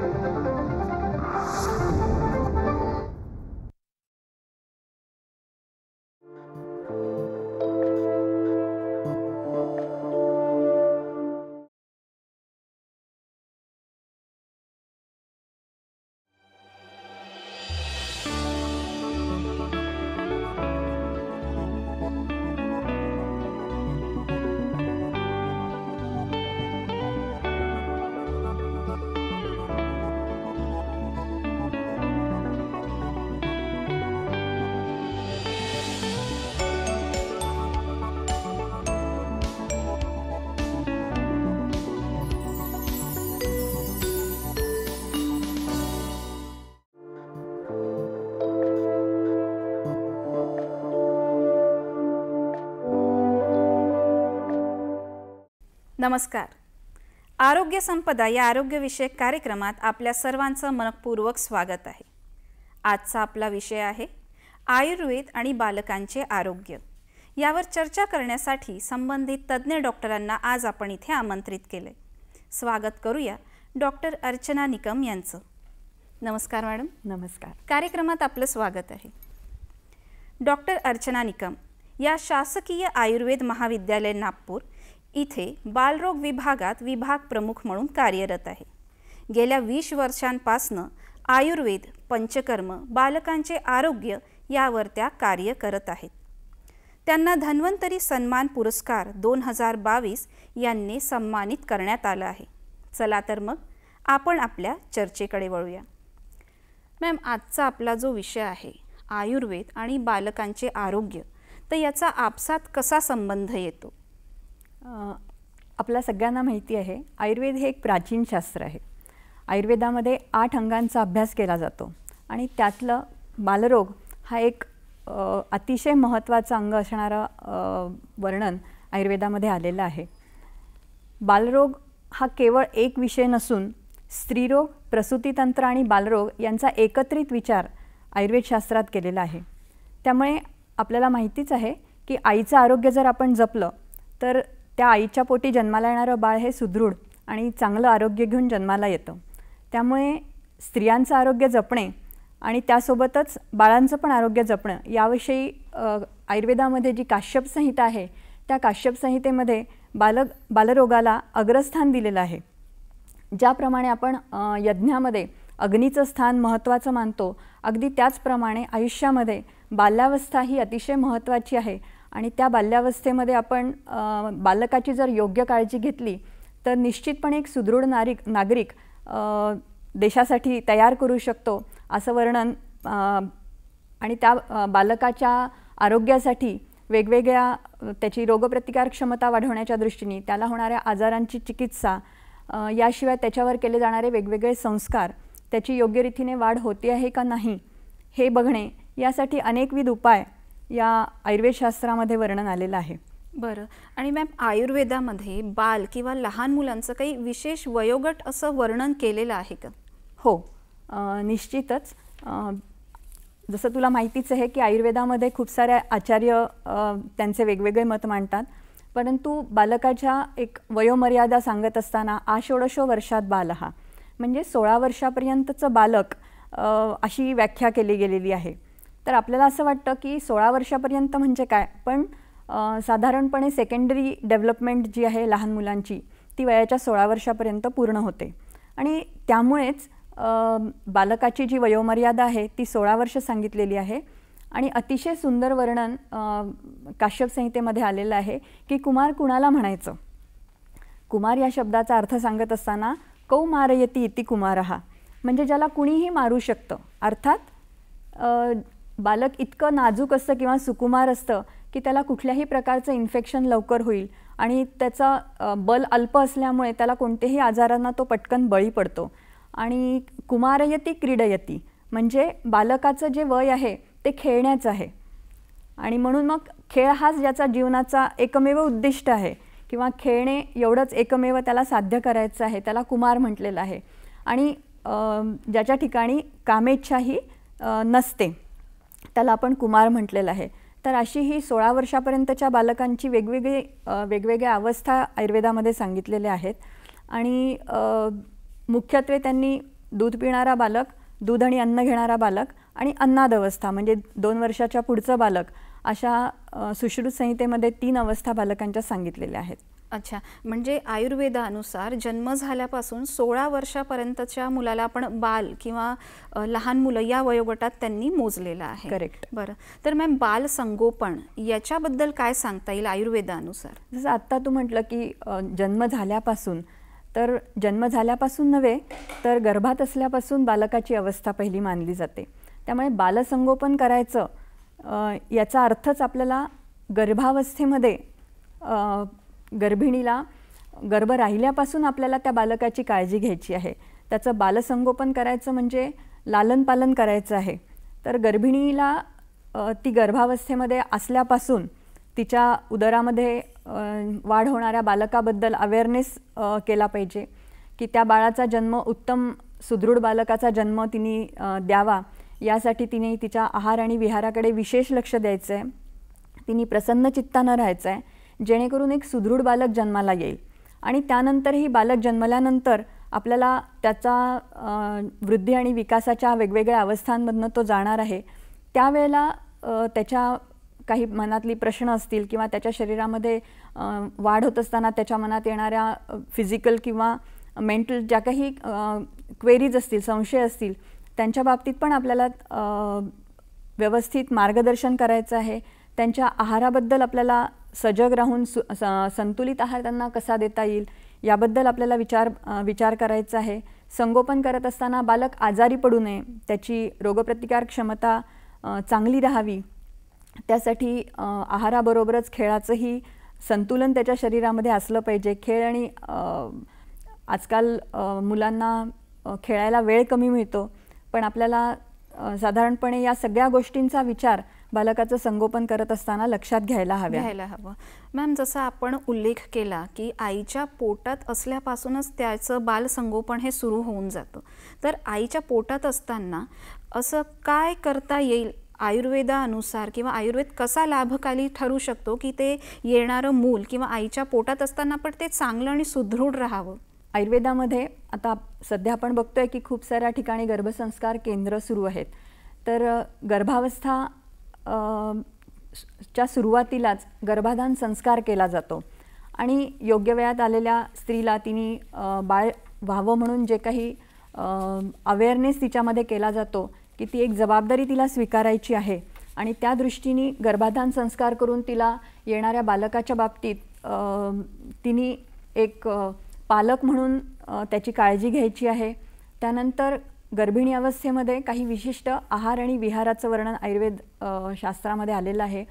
Thank you. नमस्कार आरोग्य संपदा या आरोग्यविषयक कार्यक्रमात आपल्या सर्वांचं मनपूर्वक स्वागत आहे आजचा आपला विषय आहे आयुर्वेद आणि बालकांचे आरोग्य यावर चर्चा करण्यासाठी संबंधित तज्ज्ञ डॉक्टरांना आज आपण इथे आमंत्रित केले स्वागत करूया डॉक्टर अर्चना निकम यांचं नमस्कार मॅडम नमस्कार कार्यक्रमात आपलं स्वागत आहे डॉक्टर अर्चना निकम या शासकीय आयुर्वेद महाविद्यालय नागपूर इथे बालरोग विभागात विभाग प्रमुख म्हणून कार्यरत आहे गेल्या वीस वर्षांपासनं आयुर्वेद पंचकर्म बालकांचे आरोग्य यावर त्या कार्य करत आहेत त्यांना धन्वंतरी सन्मान पुरस्कार दोन हजार बावीस यांनी सन्मानित करण्यात आलं आहे चला तर मग आपण आपल्या चर्चेकडे वळूया मॅम आजचा आपला जो विषय आहे आयुर्वेद आणि बालकांचे आरोग्य तर याचा आपसात कसा संबंध येतो आपल्या सगळ्यांना माहिती आहे आयुर्वेद हे एक प्राचीन शास्त्र आहे आयुर्वेदामध्ये आठ अंगांचा अभ्यास केला जातो आणि त्यातलं बालरोग हा एक अतिशय महत्त्वाचं अंग असणारं वर्णन आयुर्वेदामध्ये आलेलं आहे बालरोग हा केवळ एक विषय नसून स्त्रीरोग प्रसूतीतंत्र आणि बालरोग यांचा एकत्रित विचार आयुर्वेदशास्त्रात केलेला आहे त्यामुळे आपल्याला माहितीच आहे की आईचं आरोग्य जर आपण जपलं तर त्या आईच्या पोटी जन्माला येणारं बाळ हे सुदृढ आणि चांगलं आरोग्य घेऊन जन्माला येतं त्यामुळे स्त्रियांचं आरोग्य जपणे आणि त्यासोबतच बाळांचं पण आरोग्य जपणं याविषयी आयुर्वेदामध्ये जी काश्यप संहिता आहे त्या काश्यप संहितेमध्ये बाल बालरोगाला अग्रस्थान दिलेलं आहे ज्याप्रमाणे आपण यज्ञामध्ये अग्नीचं स्थान महत्त्वाचं मानतो अगदी त्याचप्रमाणे आयुष्यामध्ये बाल्यावस्था ही अतिशय महत्त्वाची आहे आणि त्या बाल्यावस्थेमध्ये आपण बालकाची जर योग्य काळजी घेतली तर निश्चितपणे एक सुदृढ नारिक नागरिक देशासाठी तयार करू शकतो असं वर्णन आणि त्या बालकाच्या आरोग्यासाठी वेगवेगळ्या त्याची रोगप्रतिकार क्षमता वाढवण्याच्या दृष्टीने त्याला होणाऱ्या आजारांची चिकित्सा याशिवाय त्याच्यावर केले जाणारे वेगवेगळे संस्कार त्याची योग्य रीतीने वाढ होते आहे का नाही हे बघणे यासाठी अनेकविध उपाय या आयुर्वेदशास्त्रामध्ये वर्णन आलेलं आहे बरं आणि मॅम आयुर्वेदामध्ये बाल किंवा लहान मुलांचं काही विशेष वयोगट असं वर्णन केलेलं आहे का हो निश्चितच जसं तुला माहितीच आहे की आयुर्वेदामध्ये खूप साऱ्या आचार्य त्यांचे वेगवेगळे मत मांडतात परंतु बालकाच्या एक वयोमर्यादा सांगत असताना आषोडशो वर्षात बाल हा म्हणजे सोळा वर्षापर्यंतचं बालक अशी व्याख्या केली गेलेली आहे तर आपल्याला असं वाटतं की सोळा वर्षापर्यंत म्हणजे काय पण साधारणपणे सेकंडरी डेव्हलपमेंट जी आहे लहान मुलांची ती वयाच्या सोळा वर्षापर्यंत पूर्ण होते आणि त्यामुळेच बालकाची जी वयोमर्यादा आहे ती सोळा वर्ष सांगितलेली आहे आणि अतिशय सुंदर वर्णन काश्यप संहितेमध्ये आलेलं आहे की कुमार कुणाला म्हणायचं कुमार या शब्दाचा अर्थ सांगत असताना कौ मारयती इति कुमार हा म्हणजे ज्याला कुणीही मारू शकतं अर्थात बालक इतकं नाजूक असतं किंवा सुकुमार असतं की त्याला कुठल्याही प्रकारचं इन्फेक्शन लवकर होईल आणि त्याचा बल अल्प असल्यामुळे त्याला कोणत्याही आजारांना तो पटकन बळी पडतो आणि कुमारयती क्रीडयती म्हणजे बालकाचं जे वय आहे ते खेळण्याचं आहे आणि म्हणून मग खेळ हाच ज्याचा जीवनाचा एकमेव उद्दिष्ट आहे किंवा खेळणे एवढंच एकमेव त्याला साध्य करायचं आहे त्याला कुमार म्हटलेलं आहे आणि ज्याच्या ठिकाणी कामेच्छाही नसते त्याला आपण कुमार म्हटलेलं आहे तर अशी ही सोळा वर्षापर्यंतच्या बालकांची वेगवेगळी वेगवेगळ्या अवस्था आयुर्वेदामध्ये सांगितलेल्या आहेत आणि मुख्यत्वे त्यांनी दूध पिणारा बालक दूध आणि अन्न घेणारा बालक आणि अन्नाद अवस्था म्हणजे दोन वर्षाच्या पुढचं बालक अशा सुश्रुत संहितेमध्ये तीन अवस्था बालकांच्या सांगितलेल्या आहेत अच्छा म्हणजे आयुर्वेदानुसार जन्म झाल्यापासून सोळा वर्षापर्यंतच्या मुलाला आपण बाल किंवा लहान मुलं या वयोगटात त्यांनी मोजलेलं आहे करेक्ट बरं तर मॅम बाल संगोपन याच्याबद्दल काय सांगता येईल आयुर्वेदानुसार जसं आत्ता तू म्हटलं की जन्म झाल्यापासून तर जन्म झाल्यापासून नव्हे तर गर्भात असल्यापासून बालकाची अवस्था पहिली मानली जाते त्यामुळे बालसंगोपन करायचं याचा अर्थच आपल्याला गर्भावस्थेमध्ये गर्भिणीला गर्भ राहिल्यापासून आपल्याला त्या बालकाची काळजी घ्यायची आहे त्याचं बालसंगोपन करायचं म्हणजे लालनपालन करायचं आहे तर गर्भिणीला ती गर्भावस्थेमध्ये असल्यापासून तिच्या उदरामध्ये वाढ होणाऱ्या बालकाबद्दल अवेअरनेस केला पाहिजे की त्या बाळाचा जन्म उत्तम सुदृढ बालकाचा जन्म तिने द्यावा यासाठी तिने तिच्या आहार आणि विहाराकडे विशेष लक्ष द्यायचं आहे तिने प्रसन्न चित्तानं राहायचं आहे जेणेकरून एक सुदृढ बालक जन्माला येईल आणि त्यानंतरही बालक जन्मल्यानंतर आपल्याला त्याचा वृद्धी आणि विकासाच्या वेगवेगळ्या अवस्थांमधनं तो जाणार आहे त्यावेळेला त्याच्या काही मनातली प्रश्न असतील किंवा त्याच्या शरीरामध्ये वाढ होत असताना त्याच्या मनात येणाऱ्या फिजिकल किंवा मेंटल ज्या काही क्वेरीज असतील संशय असतील त्यांच्या बाबतीत पण आपल्याला व्यवस्थित मार्गदर्शन करायचं आहे त्यांच्या आहाराबद्दल आपल्याला सजग राहून सु संतुलित आहार त्यांना कसा देता येईल याबद्दल आपल्याला विचार विचार करायचा आहे संगोपन करत असताना बालक आजारी पडू नये त्याची रोगप्रतिकार क्षमता चांगली राहावी त्यासाठी आहाराबरोबरच खेळाचंही संतुलन त्याच्या शरीरामध्ये असलं पाहिजे खेळ आणि आजकाल मुलांना खेळायला वेळ कमी मिळतो पण आपल्याला साधारणपणे या सगळ्या गोष्टींचा विचार बालकाचं संगोपन करत असताना लक्षात घ्यायला हवं घ्यायला हवं मॅम जसं आपण उल्लेख केला की आईच्या पोटात असल्यापासूनच त्याचं बालसंगोपन हे सुरू होऊन जातं तर आईच्या पोटात असताना असं काय करता येईल आयुर्वेदानुसार किंवा आयुर्वेद कसा लाभकाली ठरू शकतो की ते येणारं मूल किंवा आईच्या पोटात असताना पण ते चांगलं आणि सुदृढ राहावं आयुर्वेदामध्ये आता सध्या आपण बघतोय की खूप साऱ्या ठिकाणी गर्भसंस्कार केंद्र सुरू आहेत तर गर्भावस्था च्या सुरुवातीलाच गर्भाधान संस्कार केला जातो आणि योग्य वयात आलेल्या स्त्रीला तिने बाळ व्हावं म्हणून जे काही अवेअरनेस तिच्यामध्ये केला जातो की ती एक जबाबदारी तिला स्वीकारायची आहे आणि त्या दृष्टीने गर्भाधान संस्कार करून तिला येणाऱ्या बालकाच्या बाबतीत तिने एक पालक म्हणून त्याची काळजी घ्यायची आहे त्यानंतर गर्भिणी अवस्थेमध्ये काही विशिष्ट आहार आणि विहाराचं वर्णन आयुर्वेद शास्त्रामध्ये आलेलं आहे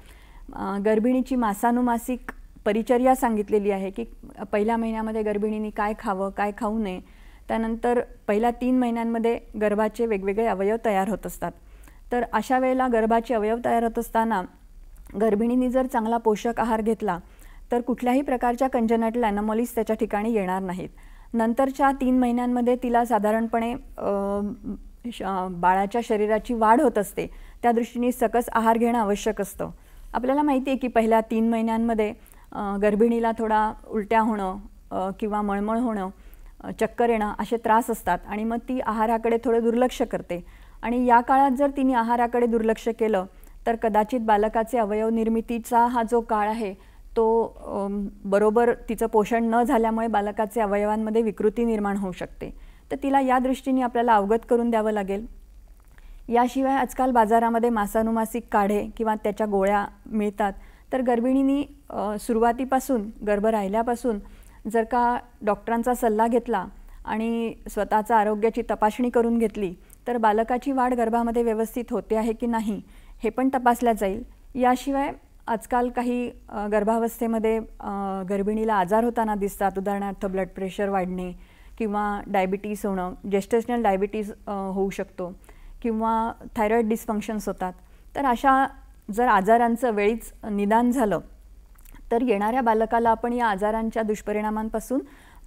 गर्भिणीची मासानुमासिक परिचर्या सांगितलेली आहे की पहिल्या महिन्यामध्ये गर्भिणीने काय खावं काय खाऊ नये त्यानंतर पहिल्या तीन महिन्यांमध्ये गर्भाचे वेगवेगळे अवयव तयार होत असतात तर अशा वेळेला गर्भाचे अवयव तयार होत असताना गर्भिणीने जर चांगला पोषक आहार घेतला तर कुठल्याही प्रकारच्या कंजनाटल ॲनमॉलिस त्याच्या ठिकाणी येणार नाहीत नंतरच्या तीन महिन्यांमध्ये तिला साधारणपणे बाळाच्या शरीराची वाढ होत असते त्या दृष्टीने सकस आहार घेणं आवश्यक असतं आपल्याला माहिती आहे की पहिल्या तीन महिन्यांमध्ये गर्भिणीला थोडा उलट्या होणं किंवा मळमळ होणं चक्कर येणं असे त्रास असतात आणि मग ती आहाराकडे थोडं दुर्लक्ष करते आणि या काळात जर तिने आहाराकडे दुर्लक्ष केलं तर कदाचित बालकाचे अवयव निर्मितीचा हा जो काळ आहे तो बरोबर तिचं पोषण न झाल्यामुळे बालकाचे अवयवांमध्ये विकृती निर्माण होऊ शकते तर तिला या दृष्टीने आपल्याला अवगत करून द्यावं लागेल याशिवाय आजकाल बाजारामध्ये मासानुमासिक काढे किंवा त्याच्या गोळ्या मिळतात तर गर्भिणींनी सुरुवातीपासून गर्भ राहिल्यापासून जर का डॉक्टरांचा सल्ला घेतला आणि स्वतःचा आरोग्याची तपासणी करून घेतली तर बालकाची वाढ गर्भामध्ये व्यवस्थित होते आहे की नाही हे पण तपासल्या जाईल याशिवाय आजकाल काही गर्भावस्थेमध्ये गर्भिणीला आजार होताना दिसतात उदाहरणार्थ ब्लड प्रेशर वाढणे किंवा डायबिटीस होणं जेस्टेशनल डायबिटीस होऊ शकतो किंवा थायरॉईड डिस्फंक्शन्स होतात तर अशा जर आजारांचं वेळीच निदान झालं तर येणाऱ्या बालकाला आपण या आजारांच्या दुष्परिणामांपासून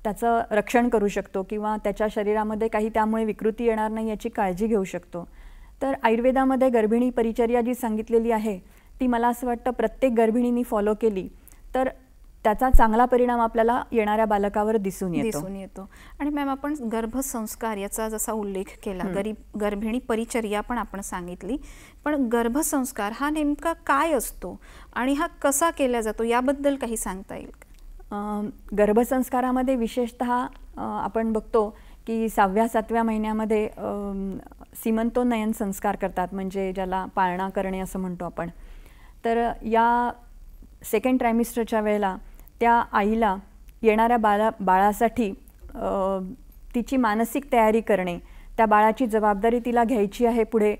त्याचं रक्षण करू शकतो किंवा त्याच्या शरीरामध्ये काही त्यामुळे विकृती येणार नाही याची काळजी घेऊ शकतो तर आयुर्वेदामध्ये गर्भिणी परिचर्या जी सांगितलेली आहे ती मला असं वाटतं प्रत्येक गर्भिणींनी फॉलो केली तर त्याचा चांगला परिणाम आपल्याला येणाऱ्या बालकावर दिसून येतो दिसून येतो आणि मॅम आपण गर्भसंस्कार याचा जसा उल्लेख केला गरीब गर्भिणी परिचर्या पण आपण सांगितली पण गर्भसंस्कार हा नेमका काय असतो आणि हा कसा केला जातो याबद्दल काही सांगता येईल गर्भसंस्कारामध्ये विशेषत आपण बघतो की सहाव्या सातव्या महिन्यामध्ये सीमंतोनयन संस्कार करतात म्हणजे ज्याला पाळणा करणे असं म्हणतो आपण तर या सेकंड ट्रायमिस्टरच्या वेळेला त्या आईला येणाऱ्या बाळा बाळासाठी तिची मानसिक तयारी करणे त्या बाळाची जबाबदारी तिला घ्यायची आहे पुढे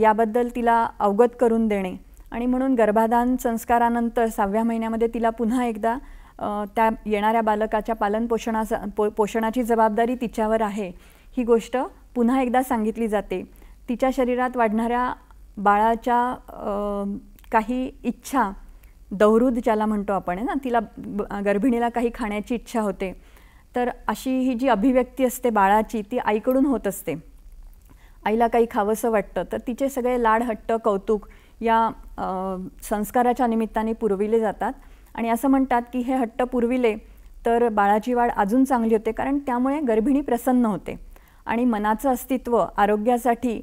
याबद्दल तिला अवगत करून देणे आणि म्हणून गर्भाधान संस्कारानंतर सहाव्या महिन्यामध्ये तिला पुन्हा एकदा त्या येणाऱ्या बालकाच्या पालनपोषणाचा पो पोषणाची जबाबदारी तिच्यावर आहे ही गोष्ट पुन्हा एकदा सांगितली जाते तिच्या शरीरात वाढणाऱ्या बाळाच्या काही इच्छा दौरूद ज्याला म्हणतो आपण आहे ना तिला गर्भिणीला काही खाण्याची इच्छा होते तर अशी ही जी अभिव्यक्ती असते बाळाची ती आईकडून होत असते आईला काही खावंसं वाटतं तर तिचे सगळे लाड हट्ट कौतुक या संस्काराच्या निमित्ताने पुरविले जातात आणि असं म्हणतात की हे हट्ट पुरविले तर बाळाची वाढ अजून चांगली होते कारण त्यामुळे गर्भिणी प्रसन्न होते आणि मनाचं अस्तित्व आरोग्यासाठी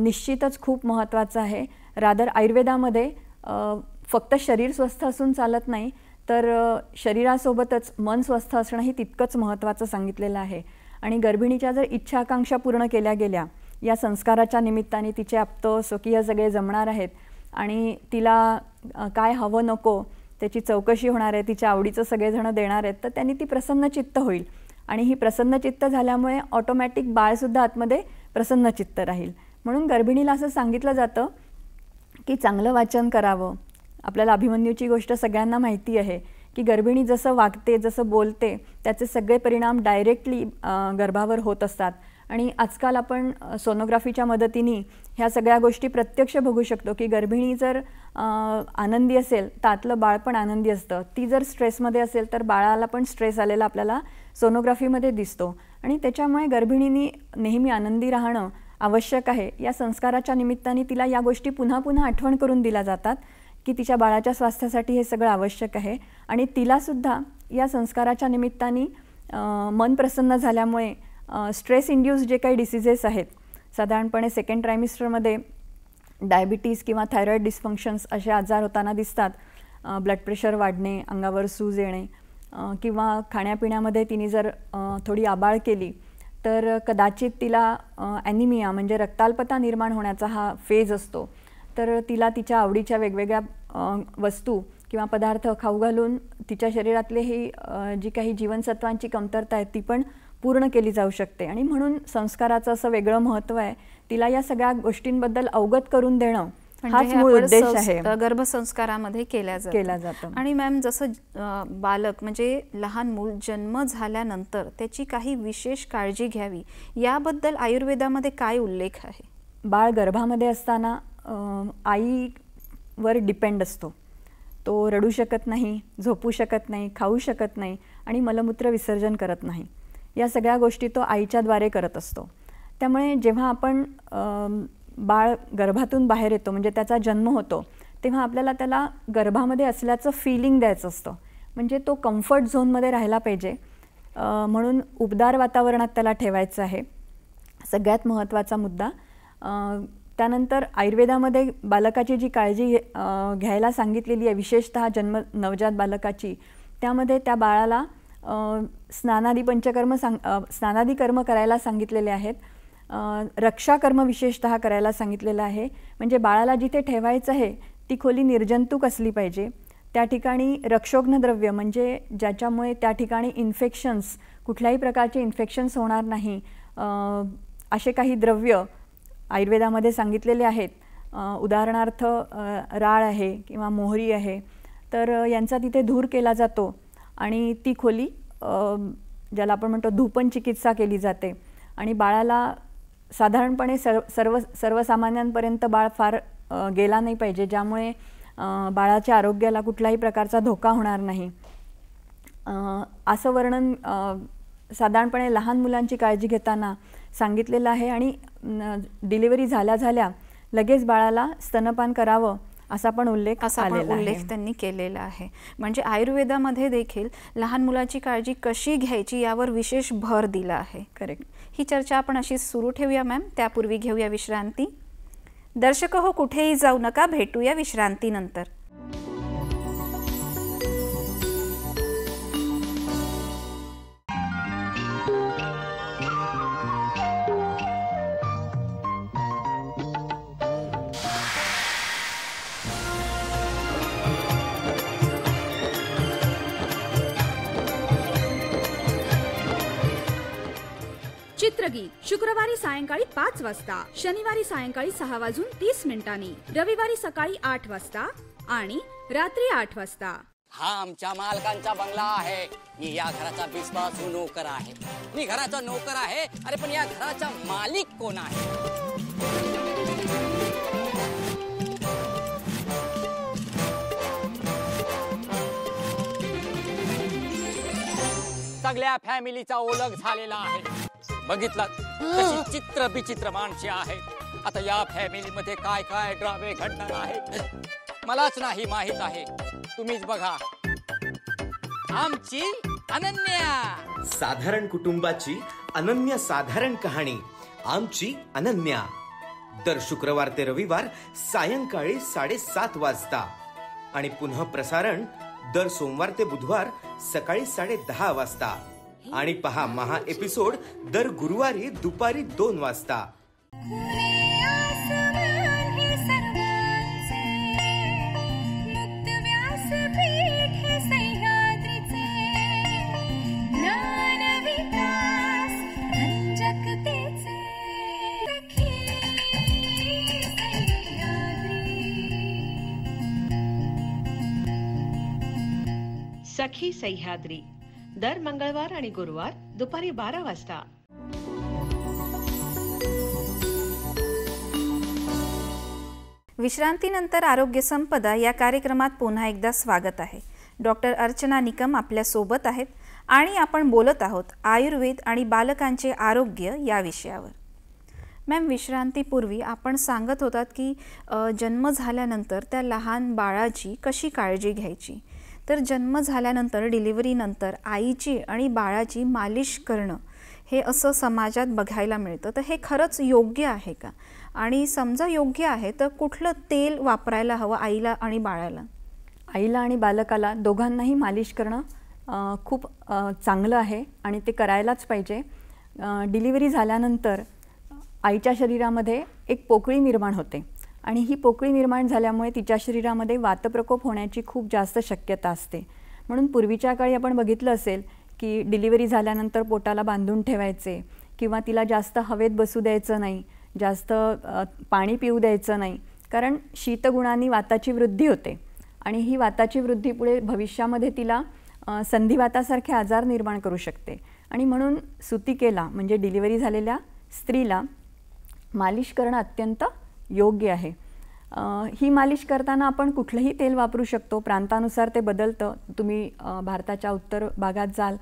निश्चितच खूप महत्त्वाचं आहे रादर आयुर्वेदामध्ये फक्त शरीर स्वस्थ असून चालत नाही तर शरीरासोबतच मन स्वस्थ असणं हे तितकंच महत्त्वाचं सांगितलेलं आहे आणि गर्भिणीच्या जर इच्छाकांक्षा पूर्ण केल्या गेल्या या संस्काराच्या निमित्ताने तिचे आप्त स्वकीय सगळे जमणार आहेत आणि तिला काय हवं नको त्याची चौकशी होणार आहे तिच्या आवडीचं सगळेजणं देणार आहेत तर त्यांनी ती प्रसन्नचित्त होईल आणि ही प्रसन्नचित्त झाल्यामुळे ऑटोमॅटिक बाळसुद्धा आतमध्ये प्रसन्नचित्त राहील म्हणून गर्भिणीला असं सांगितलं जातं की चांगलं वाचन करावं आपल्याला अभिमन्यूची गोष्ट सगळ्यांना माहिती आहे की गर्भिणी जसं वागते जसं बोलते त्याचे सगळे परिणाम डायरेक्टली गर्भावर होत असतात आणि आजकाल आपण सोनोग्राफीच्या मदतीने ह्या सगळ्या गोष्टी प्रत्यक्ष बघू शकतो की गर्भिणी जर आनंदी असेल तर आतलं बाळ पण आनंदी असतं ती जर स्ट्रेसमध्ये असेल तर बाळाला पण स्ट्रेस आलेला आपल्याला सोनोग्राफीमध्ये दिसतो आणि त्याच्यामुळे गर्भिणींनी नेहमी आनंदी राहणं आवश्यक आहे या संस्काराच्या निमित्ताने तिला या गोष्टी पुन्हा पुन्हा आठवण करून दिल्या जातात की तिच्या बाळाच्या स्वास्थ्यासाठी हे सगळं आवश्यक आहे आणि तिलासुद्धा या संस्काराच्या निमित्ताने मन प्रसन्न झाल्यामुळे स्ट्रेस इंड्यूस जे काही डिसिजेस आहेत साधारणपणे सेकंड ट्रायमिस्टरमध्ये डायबिटीज किंवा थायरॉईड डिस्फंक्शन्स असे आजार होताना दिसतात ब्लड प्रेशर वाढणे अंगावर सूज येणे किंवा खाण्यापिण्यामध्ये तिने जर थोडी आबाळ केली तर कदाचित तिला ॲनिमिया म्हणजे रक्ताल्पता निर्माण होण्याचा हा फेज असतो तर तिला तिच्या आवडीच्या वेगवेगळ्या वस्तू किंवा पदार्थ खाऊ घालून तिच्या शरीरातले ही जी काही जीवनसत्वांची कमतरता आहे ती पण पूर्ण केली जाऊ शकते आणि म्हणून संस्काराचं असं वेगळं महत्त्व आहे तिला या सगळ्या गोष्टींबद्दल अवगत करून देणं म्हणजे हाच मूळ उद्देश आहे गर्भसंस्कारामध्ये केल्या केला जातो आणि मॅम जसं बालक म्हणजे लहान मूल जन्म झाल्यानंतर त्याची काही विशेष काळजी घ्यावी याबद्दल आयुर्वेदामध्ये काय उल्लेख आहे बाळ गर्भामध्ये असताना आईवर डिपेंड असतो तो रडू शकत नाही झोपू शकत नाही खाऊ शकत नाही आणि मलमूत्र विसर्जन करत नाही या सगळ्या गोष्टी तो आईच्याद्वारे करत असतो त्यामुळे जेव्हा आपण बाळ गर्भातून बाहेर येतो म्हणजे त्याचा जन्म होतो तेव्हा आपल्याला त्याला गर्भामध्ये असल्याचं फिलिंग द्यायचं असतं म्हणजे तो कम्फर्ट झोनमध्ये राहायला पाहिजे म्हणून उबदार वातावरणात त्याला ठेवायचं आहे सगळ्यात महत्त्वाचा मुद्दा त्यानंतर आयुर्वेदामध्ये बालकाची जी काळजी घ्यायला सांगितलेली आहे विशेषतः जन्म नवजात बालकाची त्यामध्ये त्या बाळाला स्नानादी पंचकर्म सांग स्नानादी कर्म करायला सांगितलेले आहेत रक्षाकर्म कर्म विशेषतः करायला सांगितलेलं आहे म्हणजे बाळाला जिथे ठेवायचं आहे ती खोली निर्जंतुक असली पाहिजे त्या ठिकाणी रक्षोग्नद्रव्य म्हणजे ज्याच्यामुळे त्या ठिकाणी इन्फेक्शन्स कुठल्याही प्रकारचे इन्फेक्शन्स होणार नाही असे काही द्रव्य आयुर्वेदामध्ये सांगितलेले आहेत उदाहरणार्थ राळ आहे किंवा मोहरी आहे तर यांचा तिथे धूर केला जातो आणि ती खोली ज्याला आपण म्हणतो धूपन चिकित्सा केली जाते आणि बाळाला साधारणपणे सर्व सर्व सर्वसामान्यांपर्यंत बाळ फार गेला नाही पाहिजे ज्यामुळे बाळाच्या आरोग्याला कुठलाही प्रकारचा धोका होणार नाही असं वर्णन साधारणपणे लहान मुलांची काळजी घेताना सांगितलेलं आहे आणि डिलिव्हरी झाल्या झाल्या लगेच बाळाला स्तनपान करावं असा पण उल्लेख असा उल्लेख त्यांनी केलेला आहे म्हणजे आयुर्वेदामध्ये देखील लहान मुलाची काळजी कशी घ्यायची यावर विशेष भर दिला आहे करेक्ट ही चर्चा आपण अशी सुरू ठेवूया मॅम त्यापूर्वी घेऊया विश्रांती दर्शक हो कुठेही जाऊ नका भेटूया विश्रांतीनंतर चित्रगीत शुक्रवारी सायंकाळी पाच वाजता शनिवारी सायंकाळी सहा वाजून तीस मिनिटांनी रविवारी सकाळी आठ वाजता आणि रात्री आठ वाजता हा आमच्या मालकांचा बंगला आहे मी या घराचा विश्वासू नोकर आहे मी घराचा नोकर आहे अरे पण या घराचा मालिक कोण आहे सगळ्या फॅमिलीचा ओळख झालेला आहे बघितलात चित्र विचित्र माणसे आहेत आता या फॅमिली मध्ये काय काय ड्रावे घडणार आहेत मलाच नाही माहित आहे तुम्हीच बघा आमची अनन्या साधारण कुटुंबाची अनन्य साधारण कहाणी आमची अनन्या दर शुक्रवार ते रविवार सायंकाळी साडेसात वाजता आणि पुन्हा प्रसारण दर सोमवार ते बुधवार सकाळी साडे वाजता आणि पहा महा एपिसोड दर गुरुवारी दुपारी दोन वाजता सखी सह्याद्री दर मंगळवार आणि गुरुवार दुपारी बारा वाजता विश्रांतीनंतर आरोग्य संपदा या कार्यक्रमात पुन्हा एकदा स्वागत आहे डॉक्टर अर्चना निकम आपल्या सोबत आहेत आणि आपण बोलत आहोत आयुर्वेद आणि बालकांचे आरोग्य या विषयावर मॅम विश्रांतीपूर्वी आपण सांगत होतात की जन्म झाल्यानंतर त्या लहान बाळाची कशी काळजी घ्यायची तर जन्म झाल्यानंतर डिलिव्हरीनंतर आईची आणि बाळाची मालिश करणं हे असं समाजात बघायला मिळतं तर हे खरंच योग्य आहे का आणि समजा योग्य आहे तर कुठलं तेल वापरायला हवं आईला आणि बाळाला आईला आणि बालकाला दोघांनाही मालिश करणं खूप चांगलं आहे आणि ते करायलाच पाहिजे डिलिव्हरी झाल्यानंतर आईच्या शरीरामध्ये एक पोकळी निर्माण होते आणि ही पोकळी निर्माण झाल्यामुळे तिच्या शरीरामध्ये वातप्रकोप होण्याची खूप जास्त शक्यता असते म्हणून पूर्वीच्या काळी आपण बघितलं असेल की डिलिव्हरी झाल्यानंतर पोटाला बांधून ठेवायचे किंवा तिला जास्त हवेत बसू द्यायचं नाही जास्त पाणी पिऊ द्यायचं नाही कारण शीतगुणांनी वाताची वृद्धी होते आणि ही वाताची वृद्धी पुढे भविष्यामध्ये तिला संधिवातासारखे आजार निर्माण करू शकते आणि म्हणून सुतिकेला म्हणजे डिलिव्हरी झालेल्या स्त्रीला मालिश करणं अत्यंत योग्य आहे ही मालिश करताना आपण कुठलंही तेल वापरू शकतो प्रांतानुसार ते बदलतं तुम्ही भारताच्या उत्तर भागात जाल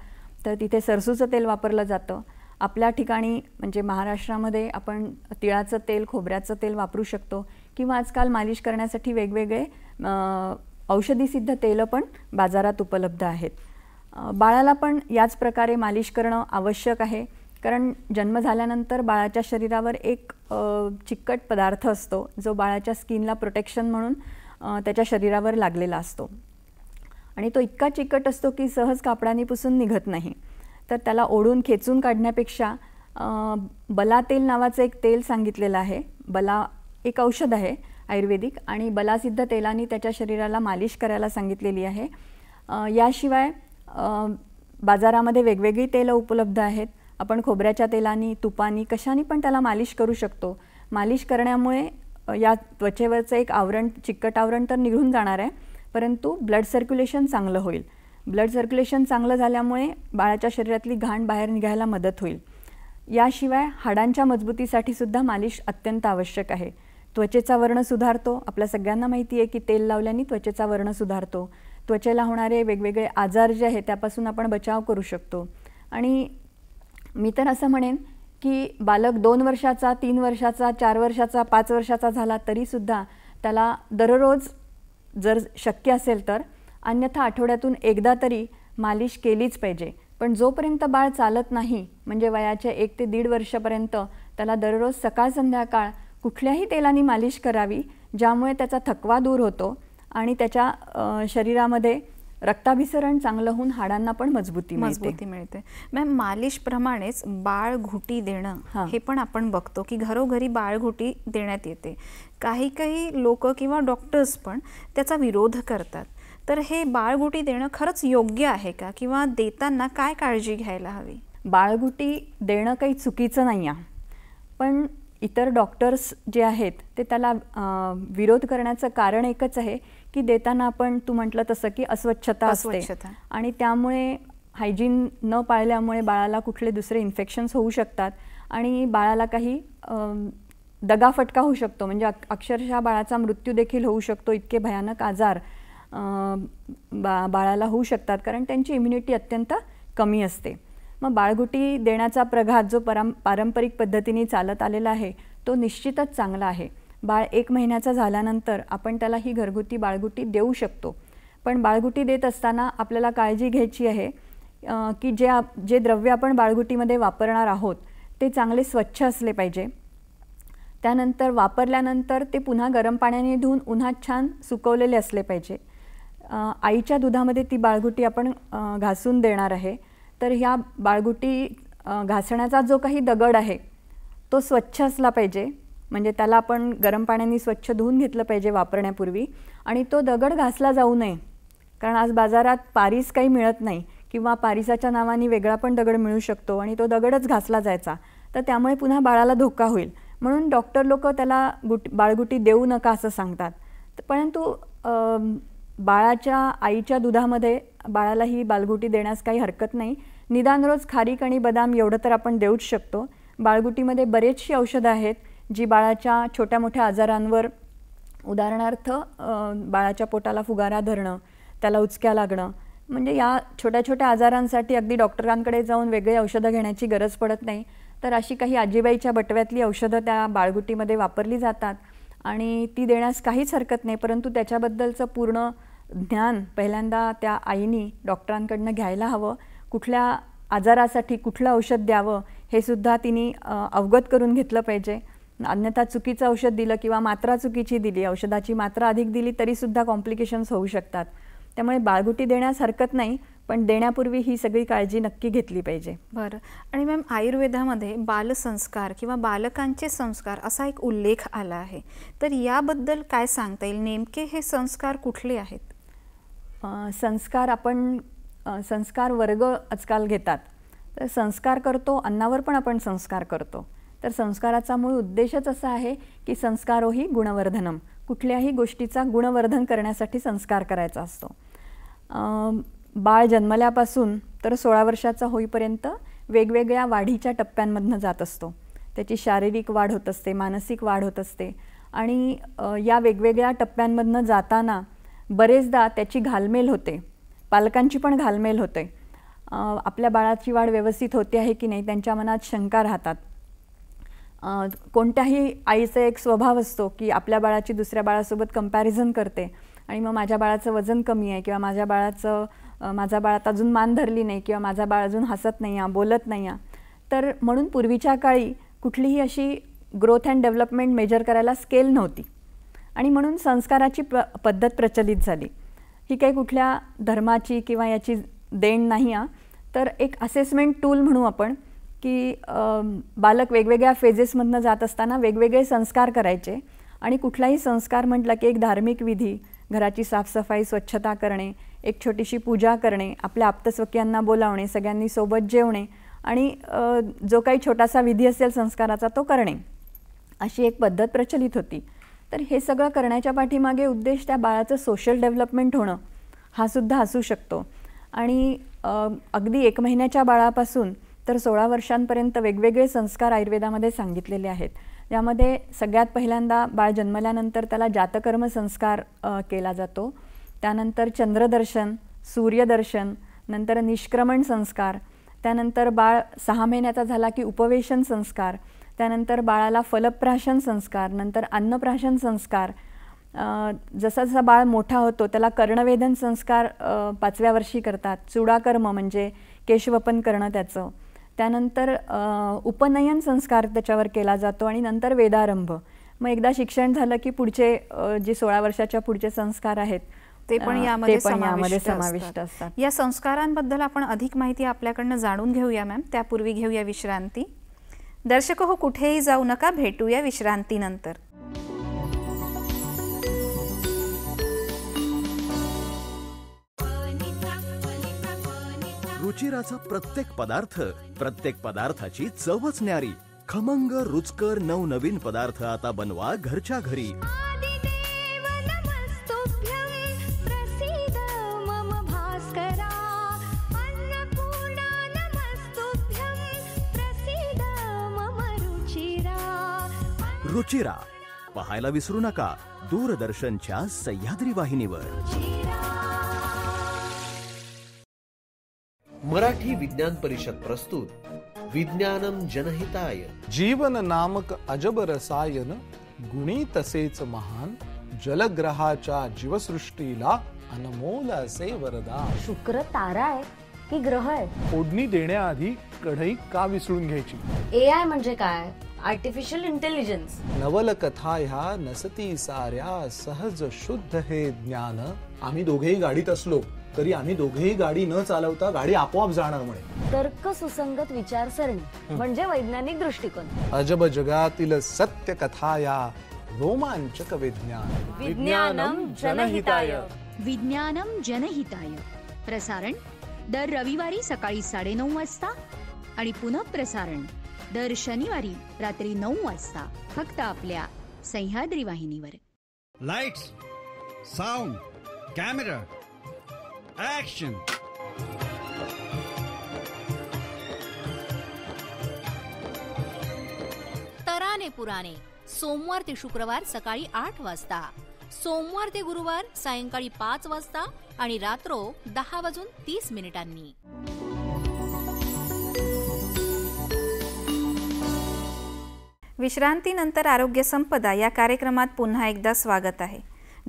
तर तिथे सरसूचं तेल वापरलं जातं आपल्या ठिकाणी म्हणजे महाराष्ट्रामध्ये आपण तिळाचं तेल खोबऱ्याचं तेल वापरू शकतो किंवा आजकाल मालिश करण्यासाठी वेगवेगळे औषधीसिद्ध तेलं पण बाजारात उपलब्ध आहेत बाळाला पण याच प्रकारे मालिश करणं आवश्यक आहे कारण जन्म झाल्यानंतर बाळाच्या शरीरावर एक चिकट पदार्थ असतो जो बाळाच्या स्किनला प्रोटेक्शन म्हणून त्याच्या शरीरावर लागलेला असतो आणि तो इतका चिकट असतो की सहज कापडाने पुसून निघत नाही तर त्याला ओढून खेचून काढण्यापेक्षा बला तेल नावाचं एक तेल सांगितलेलं आहे बला एक औषध आहे आयुर्वेदिक आणि बलासिद्ध तेलाने त्याच्या शरीराला मालिश करायला सांगितलेली आहे याशिवाय बाजारामध्ये वेगवेगळी तेलं उपलब्ध आहेत आपण खोबऱ्याच्या तेलानी तुपानी कशाने पण त्याला मालिश करू शकतो मालिश करण्यामुळे या त्वचेवरचं एक आवरण चिकट आवरण तर निघून जाणार आहे परंतु ब्लड सर्क्युलेशन चांगलं होईल ब्लड सर्क्युलेशन चांगलं झाल्यामुळे बाळाच्या शरीरातली घाण बाहेर निघायला मदत होईल याशिवाय हाडांच्या मजबूतीसाठी सुद्धा मालिश अत्यंत आवश्यक आहे त्वचेचा वर्ण सुधारतो आपल्या सगळ्यांना माहिती आहे की तेल लावल्याने त्वचेचा वर्ण सुधारतो त्वचेला होणारे वेगवेगळे आजार जे आहेत त्यापासून आपण बचाव करू शकतो आणि मी तर असं म्हणेन की बालक दोन वर्षाचा तीन वर्षाचा चार वर्षाचा पाच वर्षाचा झाला तरीसुद्धा त्याला दररोज जर शक्य असेल तर अन्यथा आठवड्यातून एकदा तरी मालिश केलीच पाहिजे पण जोपर्यंत बाळ चालत नाही म्हणजे वयाच्या एक ते दीड वर्षापर्यंत त्याला दररोज सकाळ संध्याकाळ कुठल्याही तेलाने मालिश करावी ज्यामुळे त्याचा थकवा दूर होतो आणि त्याच्या शरीरामध्ये रक्ताभिसरण चांगलं होऊन हाडांना पण मजबूती मजबूती मिळते मॅम मालिश प्रमाणेच बाळघुटी देणं हे पण आपण बघतो की घरोघरी बाळघुटी देण्यात येते काही काही लोक किंवा डॉक्टर्स पण त्याचा विरोध करतात तर हे बाळगुटी देणं खरंच योग्य आहे का किंवा देताना काय काळजी घ्यायला हवी बाळगुटी देणं काही चुकीचं नाही आहे पण इतर डॉक्टर्स जे आहेत ते त्याला विरोध करण्याचं कारण एकच आहे की देताना आपण तू म्हटलं तसं की अस्वच्छता असते आणि त्यामुळे हायजीन न पाळल्यामुळे बाळाला कुठले दुसरे इन्फेक्शन्स होऊ शकतात आणि बाळाला काही दगाफटका होऊ शकतो म्हणजे अक्षरशः बाळाचा मृत्यू देखील होऊ शकतो इतके भयानक आजार बा बाळाला होऊ शकतात कारण त्यांची इम्युनिटी अत्यंत कमी असते मग बाळगुटी देण्याचा प्रघात जो पारंपरिक पद्धतीने चालत आलेला आहे तो निश्चितच चांगला आहे बाळ एक महिन्याचा झाल्यानंतर आपण त्याला ही घरगुती बाळगुटी देऊ शकतो पण बाळगुटी देत असताना आपल्याला काळजी घ्यायची आहे की जे आप जे द्रव्य आपण बाळगुटीमध्ये वापरणार आहोत ते चांगले स्वच्छ असले पाहिजे त्यानंतर वापरल्यानंतर ते पुन्हा गरम पाण्याने धुवून उन्हात छान सुकवलेले असले पाहिजे आईच्या दुधामध्ये ती बाळगुटी आपण घासून देणार आहे तर ह्या बाळगुटी घासण्याचा जो काही दगड आहे तो स्वच्छ असला पाहिजे म्हणजे त्याला आपण गरम पाण्याने स्वच्छ धुवून घेतलं पाहिजे वापरण्यापूर्वी आणि तो दगड घासला जाऊ नये कारण आज बाजारात पारिस काही मिळत नाही किंवा पारिसाच्या नावाने वेगळा पण दगड मिळू शकतो आणि तो दगडच घासला जायचा तर त्यामुळे पुन्हा बाळाला धोका होईल म्हणून डॉक्टर लोक त्याला गुट बाळगुटी देऊ नका असं सांगतात परंतु बाळाच्या आईच्या दुधामध्ये बाळाला ही बालगुटी देण्यास काही हरकत नाही निदान रोज खारीक आणि बदाम एवढं तर आपण देऊच शकतो बाळगुटीमध्ये बरेचशी औषधं आहेत जी बाळाच्या छोट्या मोठ्या आजारांवर उदाहरणार्थ बाळाच्या पोटाला फुगारा धरणं त्याला उचक्या लागणं म्हणजे या छोट्या छोट्या आजारांसाठी अगदी डॉक्टरांकडे जाऊन वेगळी औषधं घेण्याची गरज पडत नाही तर अशी काही आजीबाईच्या बटव्यातली औषधं त्या बाळगुटीमध्ये वापरली जातात आणि ती देण्यास काहीच हरकत नाही परंतु त्याच्याबद्दलचं पूर्ण ज्ञान पहिल्यांदा त्या आईनी डॉक्टरांकडनं घ्यायला हवं कुठल्या आजारासाठी कुठलं औषध द्यावं हे सुद्धा तिने अवगत करून घेतलं पाहिजे अन्यथा चुकीचं औषध दिलं किंवा मात्रा चुकीची दिली औषधाची मात्रा अधिक दिली तरीसुद्धा कॉम्प्लिकेशन्स होऊ शकतात त्यामुळे बाळगुटी देण्यास हरकत नाही पण देण्यापूर्वी ही सगळी काळजी नक्की घेतली पाहिजे बरं आणि मॅम आयुर्वेदामध्ये बालसंस्कार किंवा बालकांचे संस्कार असा एक उल्लेख आला आहे तर याबद्दल काय सांगता येईल नेमके हे संस्कार कुठले आहेत संस्कार आपण संस्कार वर्ग आजकाल घेतात तर संस्कार करतो अन्नावर पण आपण संस्कार करतो तर संस्काराचा मूळ उद्देशच असा आहे की संस्कारोही गुणवर्धनम कुठल्याही गोष्टीचा गुणवर्धन करण्यासाठी संस्कार करायचा असतो बाळ जन्मल्यापासून तर सोळा वर्षाचा होईपर्यंत वेगवेगळ्या वाढीच्या टप्प्यांमधनं जात असतो त्याची शारीरिक वाढ होत असते मानसिक वाढ होत असते आणि या वेगवेगळ्या टप्प्यांमधनं जाताना बरेचदा त्याची घालमेल होते पालकांची पण घालमेल होते आपल्या बाळाची वाढ व्यवस्थित होते आहे की नाही त्यांच्या मनात शंका राहतात कोणत्याही आईचा एक स्वभाव असतो की आपल्या बाळाची दुसऱ्या बाळासोबत कंपॅरिझन करते आणि मग माझ्या बाळाचं वजन कमी आहे किंवा माझ्या बाळाचं माझा बाळात अजून मान धरली नाही किंवा माझा बाळ अजून हसत नाही आहे बोलत नाही आहे तर म्हणून पूर्वीच्या काळी कुठलीही अशी ग्रोथ अँड डेव्हलपमेंट मेजर करायला स्केल नव्हती आणि म्हणून संस्काराची पद्धत प्रचलित झाली ही काही कुठल्या धर्माची किंवा याची देण नाही आहे तर एक असेसमेंट टूल म्हणू आपण की बालक वेगवेगळ्या फेजेसमधनं जात असताना वेगवेगळे संस्कार करायचे आणि कुठलाही संस्कार म्हटलं की एक धार्मिक विधी घराची साफसफाई स्वच्छता करणे एक छोटीशी पूजा करणे आपल्या आप्तस्वकीयांना बोलावणे सगळ्यांनी सोबत जेवणे आणि जो काही छोटासा विधी असेल संस्काराचा तो करणे अशी एक पद्धत प्रचलित होती तर हे सगळं करण्याच्या पाठीमागे उद्देश त्या बाळाचं सोशल डेव्हलपमेंट होणं हा सुद्धा असू शकतो आणि अगदी एक महिन्याच्या बाळापासून तर सोळा वर्षांपर्यंत वेगवेगळे संस्कार आयुर्वेदामध्ये सांगितलेले आहेत यामध्ये सगळ्यात पहिल्यांदा बाळ जन्मल्यानंतर त्याला जातकर्म संस्कार केला जातो त्यानंतर चंद्रदर्शन सूर्यदर्शन नंतर निष्क्रमण संस्कार त्यानंतर बाळ सहा महिन्याचा झाला की उपवेशन संस्कार त्यानंतर बाळाला फलप्राशन संस्कार नंतर अन्नप्राशन संस्कार जसा जसा बाळ मोठा होतो त्याला कर्णवेदन संस्कार पाचव्या वर्षी करतात चुडाकर्म म्हणजे केशवपन करणं त्याचं त्यानंतर उपनयन संस्कार त्याच्यावर केला जातो आणि नंतर वेदारंभ मग एकदा शिक्षण झालं की पुढचे जे सोळा वर्षाच्या पुढचे संस्कार आहेत ते पण यामध्ये समाविष्ट असतात या संस्कारांबद्दल आपण अधिक माहिती आपल्याकडनं जाणून घेऊया मॅम त्यापूर्वी घेऊया विश्रांती दर्शक हो कुठेही जाऊ नका भेटूया विश्रांतीनंतर रुचिराचा प्रत्येक पदार्थ प्रत्येक पदार्थाची चवच न्यारी खमंग रुचकर नवनवीन पदार्थ आता बनवा घरच्या घरी रुचिरा पाहायला विसरू नका दूरदर्शनच्या सह्याद्री वाहिनीवर मराठी विज्ञान परिषद प्रस्तुत विज्ञानम जनहिताय जीवन नामक अजब रसायन गुणी तसेच महान जलग्रहाच्या जीवसृष्टीला अनमोल असे वरदान शुक्र तारा आहे की ग्रह आहे ओढणी देण्याआधी कढई का विसरून घ्यायची ए आय म्हणजे काय आर्टिफिशियल इंटेलिजन्स नवल कथा ह्या नसती साऱ्या सहज शुद्ध हे ज्ञान आम्ही दोघेही गाडीत असलो तरी आम्ही दोघेही गाडी न चालवता गाडी आपोआप जाणार म्हणे तर्क सुसंगत विचारसरणी म्हणजे वैज्ञानिक दृष्टिकोन अजब जगातील सत्य कथा या रोमांचक विज्ञान विज्ञानम जनहिताय विज्ञानम जनहिताय प्रसारण दर रविवारी सकाळी साडेनऊ वाजता आणि पुनः प्रसारण दर शनिवारी रात्री नऊ वाजता फक्त आपल्या सह्याद्री वाहिनीवर लाईट्स साऊंड कॅमेरा Action! तराने पुराने सोमवार ते शुक्रवार सकाळी आठ वाजता सोमवार ते गुरुवार सायंकाळी पाच वाजता आणि रात्र दहा वाजून तीस मिनिटांनी विश्रांतीनंतर आरोग्य संपदा या कार्यक्रमात पुन्हा एकदा स्वागत आहे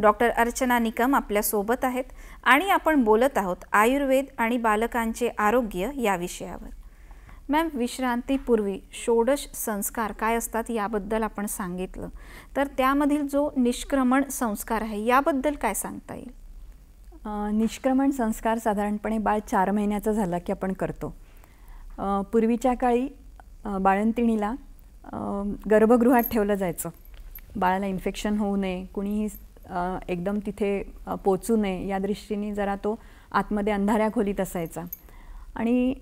डॉक्टर अर्चना निकम आपल्यासोबत आहेत आणि आपण बोलत आहोत आयुर्वेद आणि बालकांचे आरोग्य या विषयावर मॅम विश्रांतीपूर्वी षोडश संस्कार काय असतात याबद्दल आपण सांगितलं तर त्यामधील जो निष्क्रमण संस्कार आहे याबद्दल काय सांगता येईल निष्क्रमण संस्कार साधारणपणे बाळ चार महिन्याचा झाला की आपण करतो पूर्वीच्या काळी बाळंतिणीला गर्भगृहात ठेवलं जायचं बाळाला इन्फेक्शन होऊ नये कुणीही एकदम तिथे पोचू नये या दृष्टीने जरा तो आतमध्ये अंधाऱ्या खोलीत असायचा आणि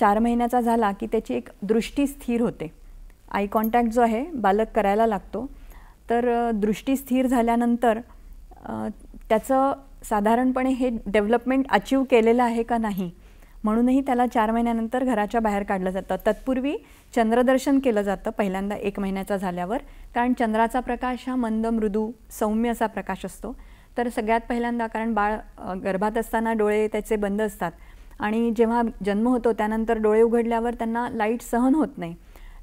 चार महिन्याचा झाला की त्याची एक दृष्टी स्थिर होते आय कॉन्टॅक्ट जो आहे बालक करायला लागतो तर दृष्टी स्थिर झाल्यानंतर त्याचं साधारणपणे हे डेव्हलपमेंट अचीव केलेलं आहे का नाही म्हणूनही त्याला चार महिन्यानंतर घराच्या बाहेर काढलं जातं तत्पूर्वी चंद्रदर्शन केलं जातं पहिल्यांदा एक महिन्याचा झाल्यावर कारण चंद्राचा प्रकाश हा मंद मृदू सौम्य असा प्रकाश असतो तर सगळ्यात पहिल्यांदा कारण बाळ गर्भात असताना डोळे त्याचे बंद असतात आणि जेव्हा जन्म होतो त्यानंतर डोळे उघडल्यावर त्यांना लाईट सहन होत नाही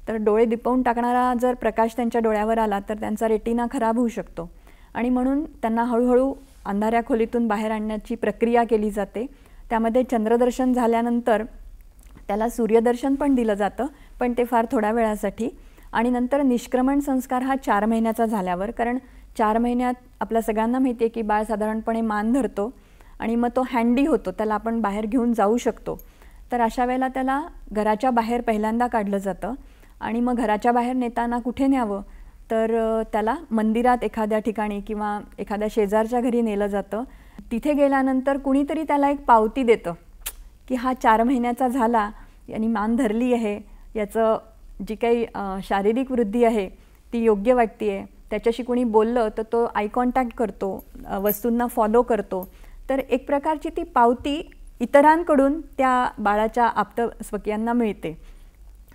तर डोळे दिपवून टाकणारा जर प्रकाश त्यांच्या डोळ्यावर आला तर त्यांचा रेटिना खराब होऊ शकतो आणि म्हणून त्यांना हळूहळू अंधाऱ्या खोलीतून बाहेर आणण्याची प्रक्रिया केली जाते त्यामध्ये चंद्रदर्शन झाल्यानंतर त्याला सूर्यदर्शन पण दिलं जातं पण ते फार थोड्या वेळासाठी आणि नंतर निष्क्रमण संस्कार हा चार महिन्याचा झाल्यावर कारण चार महिन्यात आपल्या सगळ्यांना माहिती आहे की बाळ साधारणपणे मान धरतो आणि मग तो हँडी होतो त्याला आपण बाहेर घेऊन जाऊ शकतो तर अशा वेळेला त्याला घराच्या बाहेर पहिल्यांदा काढलं जातं आणि मग घराच्या बाहेर नेताना कुठे न्यावं तर त्याला मंदिरात एखाद्या ठिकाणी किंवा एखाद्या शेजारच्या घरी नेलं जातं तिथे गेल्यानंतर कुणीतरी त्याला एक पावती देतं की हा चार महिन्याचा झाला यांनी मान धरली आहे याचं जी काही शारीरिक वृद्धी आहे ती योग्य वाटती आहे त्याच्याशी कुणी बोललं तर तो आय कॉन्टॅक्ट करतो वस्तूंना फॉलो करतो तर एक प्रकारची ती पावती इतरांकडून त्या बाळाच्या आप्त स्वकीयांना मिळते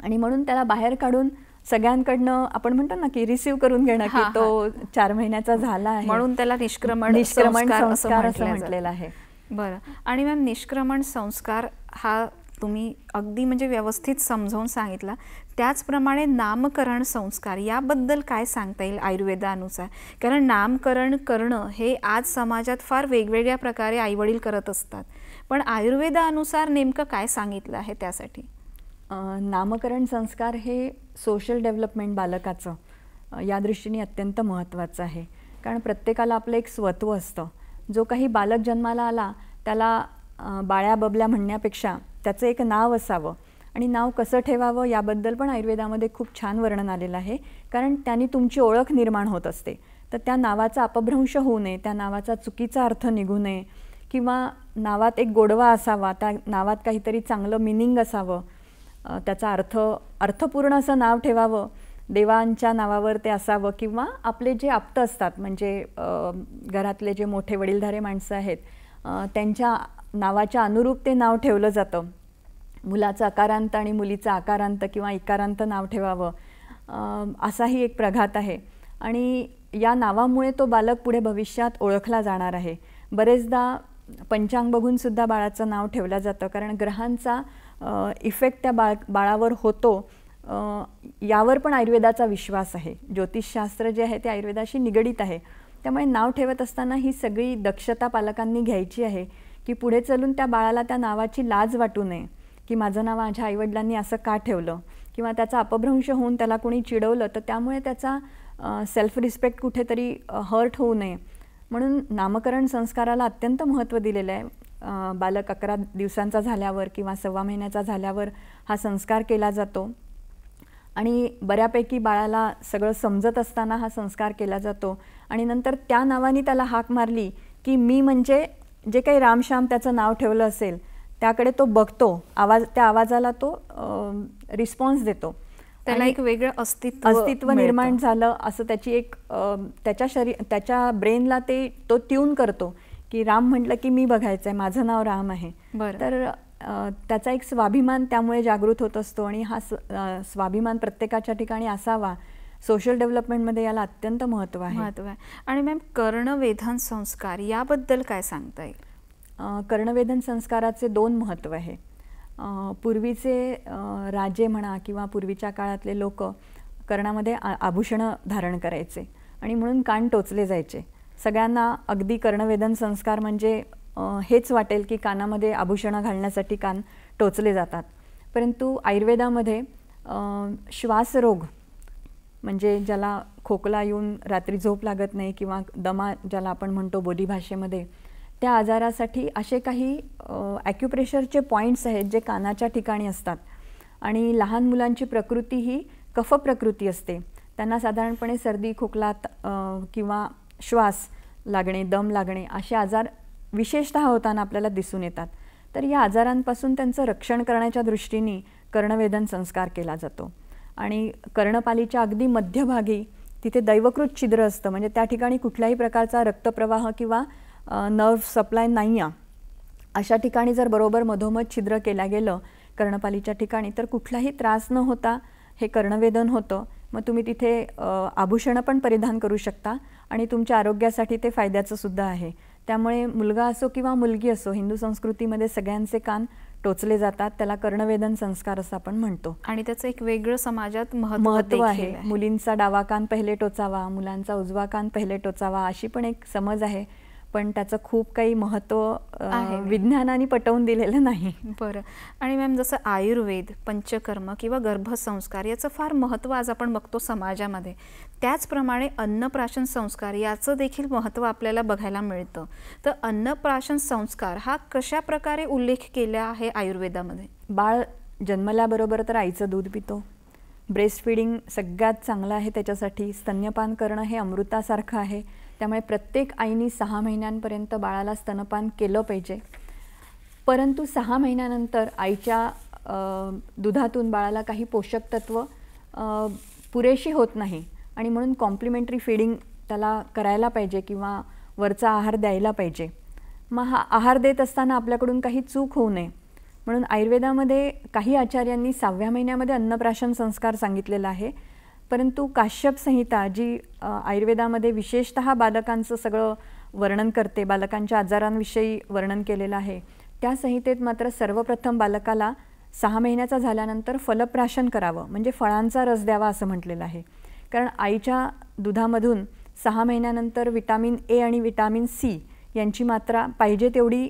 आणि म्हणून त्याला बाहेर काढून सगळ्यांकडनं आपण म्हणतो ना की रिसीव करून घेणं की तो चार महिन्याचा झाला आहे म्हणून त्याला निष्क्रमण निष्क्रमण संस्कार असं म्हटलेलं आहे बरं आणि मॅम निष्क्रमण संस्कार हा तुम्ही अगदी म्हणजे व्यवस्थित समजावून सांगितला त्याचप्रमाणे नामकरण संस्कार याबद्दल काय सांगता येईल आयुर्वेदानुसार कारण नामकरण करणं हे आज समाजात फार वेगवेगळ्या प्रकारे आईवडील करत असतात पण आयुर्वेदानुसार नेमकं काय सांगितलं आहे त्यासाठी नामकरण संस्कार हे सोशल डेव्हलपमेंट बालकाचं या दृष्टीने अत्यंत महत्त्वाचं आहे कारण प्रत्येकाला आपलं एक स्वत्व असतं जो काही बालक जन्माला आला त्याला बाळ्या बबल्या म्हणण्यापेक्षा त्याचं एक नाव असावं आणि नाव कसं ठेवावं याबद्दल पण आयुर्वेदामध्ये खूप छान वर्णन आलेलं आहे कारण त्यांनी तुमची ओळख निर्माण होत असते तर त्या नावाचा अपभ्रंश होऊ नये त्या नावाचा चुकीचा अर्थ निघू नये किंवा नावात एक गोडवा असावा त्या नावात काहीतरी चांगलं मिनिंग असावं त्याचा अर्थ अर्थपूर्ण असं नाव ठेवावं देवांच्या नावावर ते असावं किंवा आपले जे आप्त असतात म्हणजे घरातले जे मोठे वडीलधारे माणसं आहेत त्यांच्या नावाच्या अनुरूप ते नाव ठेवलं जातं मुलाचं आकारांत आणि मुलीचं आकारांत किंवा इकारांत नाव ठेवावं असाही एक प्रघात आहे आणि या नावामुळे तो बालक पुढे भविष्यात ओळखला जाणार आहे बरेचदा पंचांग बघूनसुद्धा बाळाचं नाव ठेवलं जातं कारण ग्रहांचा इफेक्ट त्या बाळ बाळावर होतो यावर पण आयुर्वेदाचा विश्वास आहे ज्योतिषशास्त्र जे आहे ते आयुर्वेदाशी निगडीत आहे त्यामुळे नाव ठेवत असताना ही सगळी दक्षता पालकांनी घ्यायची आहे की पुढे चलून त्या बाळाला त्या नावाची लाज वाटू नये की माझं नाव माझ्या आईवडिलांनी असं का ठेवलं किंवा त्याचा अपभ्रंश होऊन त्याला कोणी चिडवलं तर त्यामुळे त्याचा सेल्फ रिस्पेक्ट कुठेतरी हर्ट होऊ नये म्हणून नामकरण संस्काराला अत्यंत महत्त्व दिलेलं आहे बालक अकरा दिवसांचा झाल्यावर किंवा सव्वा महिन्याचा झाल्यावर हा संस्कार केला जातो आणि बऱ्यापैकी बाळाला सगळं समजत असताना हा संस्कार केला जातो आणि नंतर त्या नावाने त्याला हाक मारली की मी म्हणजे जे काही रामश्याम त्याचं नाव ठेवलं असेल त्याकडे तो बघतो आवाज त्या आवाजाला तो रिस्पॉन्स देतो त्याला एक वेगळं अस्तित्व अस्तित्व निर्माण झालं असं त्याची एक त्याच्या शरीर त्याच्या ब्रेनला ते तो ट्यून करतो की राम म्हटलं की मी बघायचं आहे माझं नाव राम आहे तर त्याचा एक स्वाभिमान त्यामुळे जागृत होत असतो आणि हा स्वाभिमान प्रत्येकाच्या ठिकाणी असावा सोशल डेव्हलपमेंटमध्ये याला अत्यंत महत्त्व आहे महत्त्व आहे आणि मॅम कर्णवेधन संस्कार याबद्दल काय सांगता येईल कर्णवेधन संस्काराचे दोन महत्त्व आहे पूर्वीचे राजे म्हणा किंवा पूर्वीच्या काळातले लोक कर्णामध्ये आभूषणं धारण करायचे आणि म्हणून कान टोचले जायचे सगळ्यांना अगदी कर्णवेदन संस्कार म्हणजे हेच वाटेल की कानामध्ये आभूषणं घालण्यासाठी कान टोचले जातात परंतु आयुर्वेदामध्ये श्वासरोग म्हणजे ज्याला खोकला येऊन रात्री झोप लागत नाही किंवा दमा ज्याला आपण म्हणतो बोलीभाषेमध्ये त्या आजारासाठी असे काही ॲक्युप्रेशरचे पॉईंट्स आहेत जे कानाच्या ठिकाणी असतात आणि लहान मुलांची प्रकृती ही कफ प्रकृती असते त्यांना साधारणपणे सर्दी खोकला किंवा श्वास लागणे दम लागणे असे आजार विशेषत होताना आपल्याला दिसून येतात तर या आजारांपासून त्यांचं रक्षण करण्याच्या दृष्टीने कर्णवेदन संस्कार केला जातो आणि कर्णपालीच्या अगदी मध्यभागी तिथे दैवकृत छिद्र असतं म्हणजे त्या ठिकाणी कुठल्याही प्रकारचा रक्तप्रवाह किंवा नर्व सप्लाय नाही अशा ठिकाणी जर बरोबर मधोमध छिद्र केल्या गेलं कर्णपालीच्या ठिकाणी तर कुठलाही त्रास न होता हे कर्णवेदन होतं मग तुम्ही तिथे आभूषणं पण परिधान करू शकता आणि तुमच्या आरोग्यासाठी ते फायद्याचं सुद्धा आहे त्यामुळे मुलगा असो किंवा मुलगी असो हिंदू संस्कृतीमध्ये सगळ्यांचे कान टोचले जातात त्याला कर्णवेदन संस्कार असं आपण म्हणतो आणि त्याचं एक वेगळं समाजात महत्त्व आहे मुलींचा डावा कान पहिले टोचावा मुलांचा उजवा कान पहिले टोचावा अशी पण एक समज आहे पण त्याचं खूप काही महत्त्व विज्ञानाने पटवून दिलेलं नाही बरं आणि मॅम जसं आयुर्वेद पंचकर्म किंवा गर्भसंस्कार याचं फार महत्त्व आज आपण बघतो समाजामध्ये त्याचप्रमाणे अन्नप्राशन संस्कार याचं देखील महत्त्व आपल्याला बघायला मिळतं तर अन्नप्राशन संस्कार हा कशा प्रकारे उल्लेख केला आहे आयुर्वेदामध्ये बाळ जन्मल्याबरोबर तर आईचं दूध पितो ब्रेस्ट फिडिंग सगळ्यात चांगलं आहे त्याच्यासाठी स्तन्यपान करणं हे अमृतासारखं आहे त्यामुळे प्रत्येक आईनी सहा महिन्यांपर्यंत बाळाला स्तनपान केलं पाहिजे परंतु सहा महिन्यानंतर आईच्या दुधातून बाळाला काही पोषक तत्व पुरेशी होत नाही आणि म्हणून कॉम्प्लिमेंटरी फीडिंग त्याला करायला पाहिजे किंवा वरचा आहार द्यायला पाहिजे मग हा आहार देत असताना आपल्याकडून काही चूक होऊ नये म्हणून आयुर्वेदामध्ये काही आचार्यांनी सहाव्या महिन्यामध्ये अन्नप्राशन संस्कार सांगितलेला आहे परंतु काश्यप संहिता जी आयुर्वेदामध्ये विशेषत बालकांचं सगळं वर्णन करते बालकांच्या आजारांविषयी वर्णन केलेलं आहे त्या संहितेत मात्र सर्वप्रथम बालकाला सहा महिन्याचा झाल्यानंतर फलप्राशन करावं म्हणजे फळांचा रस द्यावा असं म्हटलेलं आहे कारण आईच्या दुधामधून सहा महिन्यानंतर विटॅमिन ए आणि विटामिन सी यांची मात्रा पाहिजे तेवढी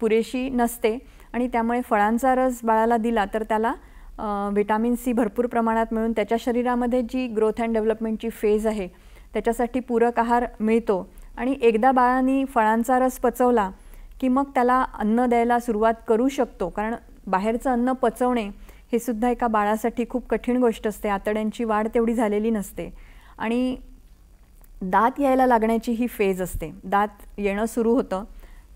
पुरेशी नसते आणि त्यामुळे फळांचा रस बाळाला दिला तर त्याला विटामिन सी भरपूर प्रमाणात मिळून त्याच्या शरीरामध्ये जी ग्रोथ अँड डेव्हलपमेंटची फेज आहे त्याच्यासाठी पूरक आहार मिळतो आणि एकदा बाळांनी फळांचा रस पचवला की मग त्याला अन्न द्यायला सुरुवात करू शकतो कारण बाहेरचं अन्न पचवणे हे सुद्धा एका बाळासाठी खूप कठीण गोष्ट असते आतड्यांची वाढ तेवढी झालेली नसते आणि दात यायला लागण्याची ही फेज असते दात येणं सुरू होतं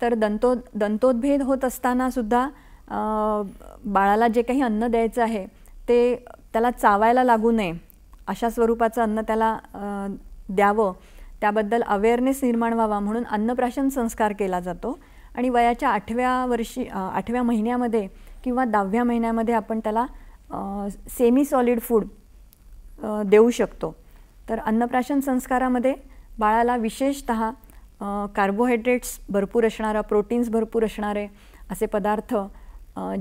तर दंतो दंतोद्भेद होत असतानासुद्धा बाळाला जे काही अन्न द्यायचं आहे ते त्याला चावायला लागू नये अशा स्वरूपाचं अन्न त्याला द्यावं त्याबद्दल अवेअरनेस निर्माण व्हावा म्हणून अन्नप्राशन संस्कार केला जातो आणि वयाच्या आठव्या वर्षी आठव्या महिन्यामध्ये किंवा दहाव्या महिन्यामध्ये आपण त्याला सेमी सॉलिड फूड देऊ शकतो तर अन्नप्राशन संस्कारामध्ये बाळाला विशेषत कार्बोहायड्रेट्स भरपूर असणारा प्रोटीन्स भरपूर असणारे असे पदार्थ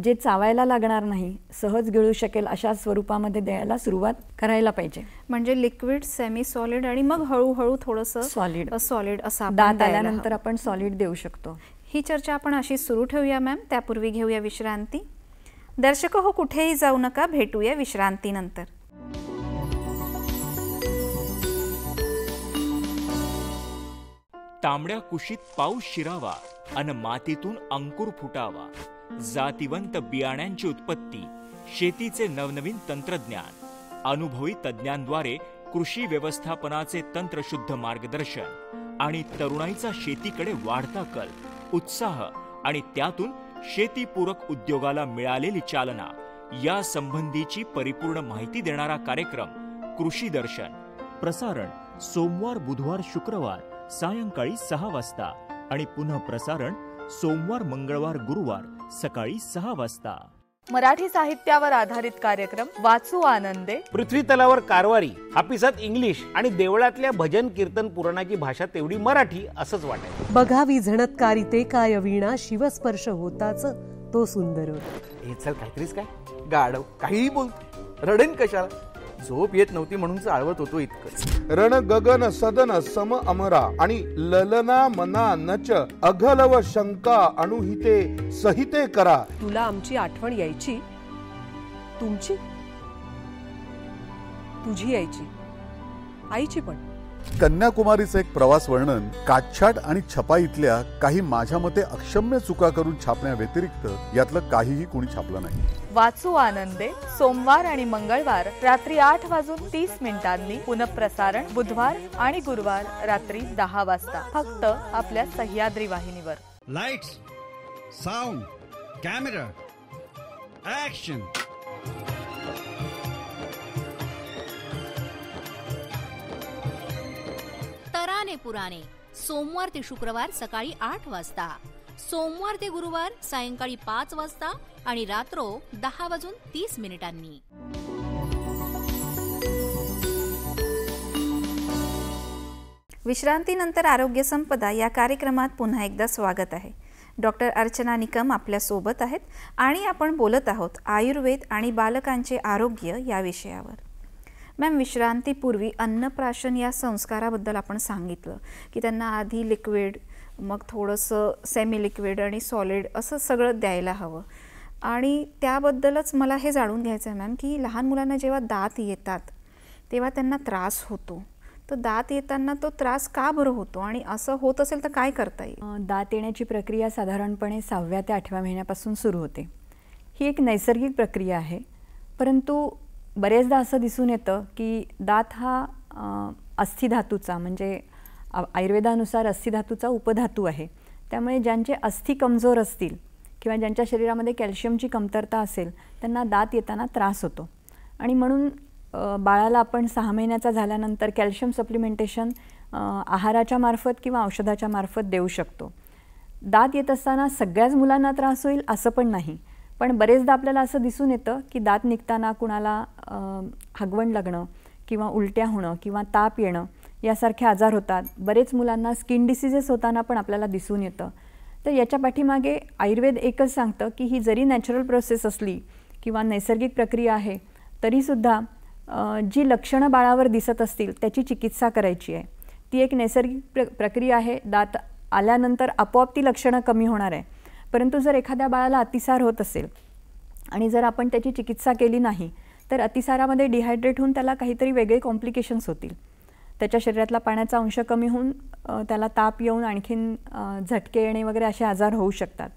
जे चावायला लागणार नाही सहज गिळू शकेल अशा स्वरूपामध्ये द्यायला सुरुवात करायला पाहिजे म्हणजे लिक्विड सेमी सॉलिड आणि मग हळूहळू थोडंसं सॉलिड सॉलिड असा दात आल्यानंतर आपण सॉलिड देऊ शकतो ही चर्चा आपण अशी सुरू ठेवूया मॅम त्यापूर्वी घेऊया विश्रांती दर्शक हो कुठेही जाऊ नका भेटूया विश्रांतीनंतर तांबड्या कुशीत पाऊस शिरावा अन मातीतून अंकुर फुटावा जातिवंत बियाण्यांची उत्पत्ती शेतीचे नवनवीन तंत्रज्ञान अनुभवी तज्ज्ञांद्वारे कृषी व्यवस्थापनाचे तंत्रशुद्ध मार्गदर्शन आणि तरुणाईचा शेतीकडे वाढता कल उत्साह आणि त्यातून शेतीपूरक उद्योगाला मिळालेली चालना या संबंधीची परिपूर्ण माहिती देणारा कार्यक्रम कृषी दर्शन प्रसारण सोमवार बुधवार शुक्रवार सायंकाळी सहा वाजता आणि पुन्हा प्रसारण सोमवार मंगळवार गुरुवार सकाळी सहा वाजता मराठी साहित्यावर आधारित कार्यक्रम वाचू आनंदे पृथ्वी तलावर कारवारी हापिसात इंग्लिश आणि देवळातल्या भजन कीर्तन पुराणाची भाषा तेवढी मराठी असंच वाटत बघा झणत कारिते काय विणा शिवस्पर्श होताच तो सुंदर होता हे चल काहीतरीच काय गाढव काहीही बोल रडेन कशाला झोप येत नव्हती म्हणून चाळवत होतो इतकं रण गगन सदन सम अमरा आणि ललना मना नच अघलव शंका अनुहिते सहिते करा तुला आमची आठवण यायची तुमची तुझी यायची आईची पण कन्याकुमारीचं एक प्रवास वर्णन काटछाट आणि छपा इथल्या काही माझ्या मते अक्षम्य चुका करून छापण्या व्यतिरिक्त यातलं काहीही कोणी छापलं नाही वाचू आनंदे सोमवार आणि मंगळवार रात्री आठ वाजून तीस मिनिटांनी पुनप्रसारण बुधवार आणि गुरुवार रात्री दहा वाजता फक्त आपल्या सह्याद्री वाहिनीवर लाईट्स साऊंड कॅमेरा ऍक्शन जुने पुराने सोमवार ते शुक्रवार सकाळी आठ वाजता सोमवार ते गुरुवार सायंकाळी पाच वाजता आणि रात्र दहा वाजून तीस मिनिटांनी विश्रांतीनंतर आरोग्य संपदा या कार्यक्रमात पुन्हा एकदा स्वागत आहे डॉक्टर अर्चना निकम आपल्या सोबत आहेत आणि आपण बोलत आहोत आयुर्वेद आणि बालकांचे आरोग्य या विषयावर मॅम विश्रांतीपूर्वी अन्नप्राशन या संस्काराबद्दल आपण सांगितलं की त्यांना आधी लिक्विड मग थोडंसं सेमी लिक्विड आणि सॉलिड असं सगळं द्यायला हवं आणि त्याबद्दलच मला हे जाणून घ्यायचं आहे मॅम की लहान मुलांना जेव्हा दात येतात तेव्हा त्यांना त्रास होतो तर दात येताना तो त्रास का बरं होतो आणि असं होत असेल तर काय करता येईल दात येण्याची प्रक्रिया साधारणपणे सहाव्या ते आठव्या महिन्यापासून सुरू होते ही एक नैसर्गिक प्रक्रिया आहे परंतु बरेचदा असं दिसून येतं की दात हा अस्थिधातूचा म्हणजे आयुर्वेदानुसार अस्थिधातूचा उपधातू आहे त्यामुळे ज्यांचे अस्थि कमजोर असतील किंवा ज्यांच्या शरीरामध्ये कॅल्शियमची कमतरता असेल त्यांना दात येताना त्रास होतो आणि म्हणून बाळाला आपण सहा महिन्याचा झाल्यानंतर कॅल्शियम सप्लिमेंटेशन आहाराच्या मार्फत किंवा औषधाच्या मार्फत देऊ शकतो दात येत असताना सगळ्याच मुलांना त्रास होईल असं पण नाही पण बरेचदा आपल्याला असं दिसून येतं की दात निघताना कुणाला हगवण लागणं किंवा उलट्या होणं किंवा ताप येणं यासारखे आजार होतात बरेच मुलांना स्किन डिसिजेस होताना पण आपल्याला दिसून येतं तर याच्या पाठीमागे आयुर्वेद एकच सांगतं की ही जरी नॅचरल प्रोसेस असली किंवा नैसर्गिक प्रक्रिया आहे तरीसुद्धा जी लक्षणं बाळावर दिसत असतील त्याची चिकित्सा करायची आहे ती एक नैसर्गिक प्र प्रक्रिया आहे दात आल्यानंतर आपोआप ती लक्षणं कमी होणार आहे परंतु जर एखाद्या बाळाला अतिसार होत असेल आणि जर आपण त्याची चिकित्सा केली नाही तर अतिसारामध्ये डिहायड्रेट होऊन त्याला काहीतरी वेगळे कॉम्प्लिकेशन्स होतील त्याच्या शरीरातला पाण्याचा अंश कमी होऊन त्याला ताप येऊन आणखीन झटके येणे वगैरे असे आजार होऊ शकतात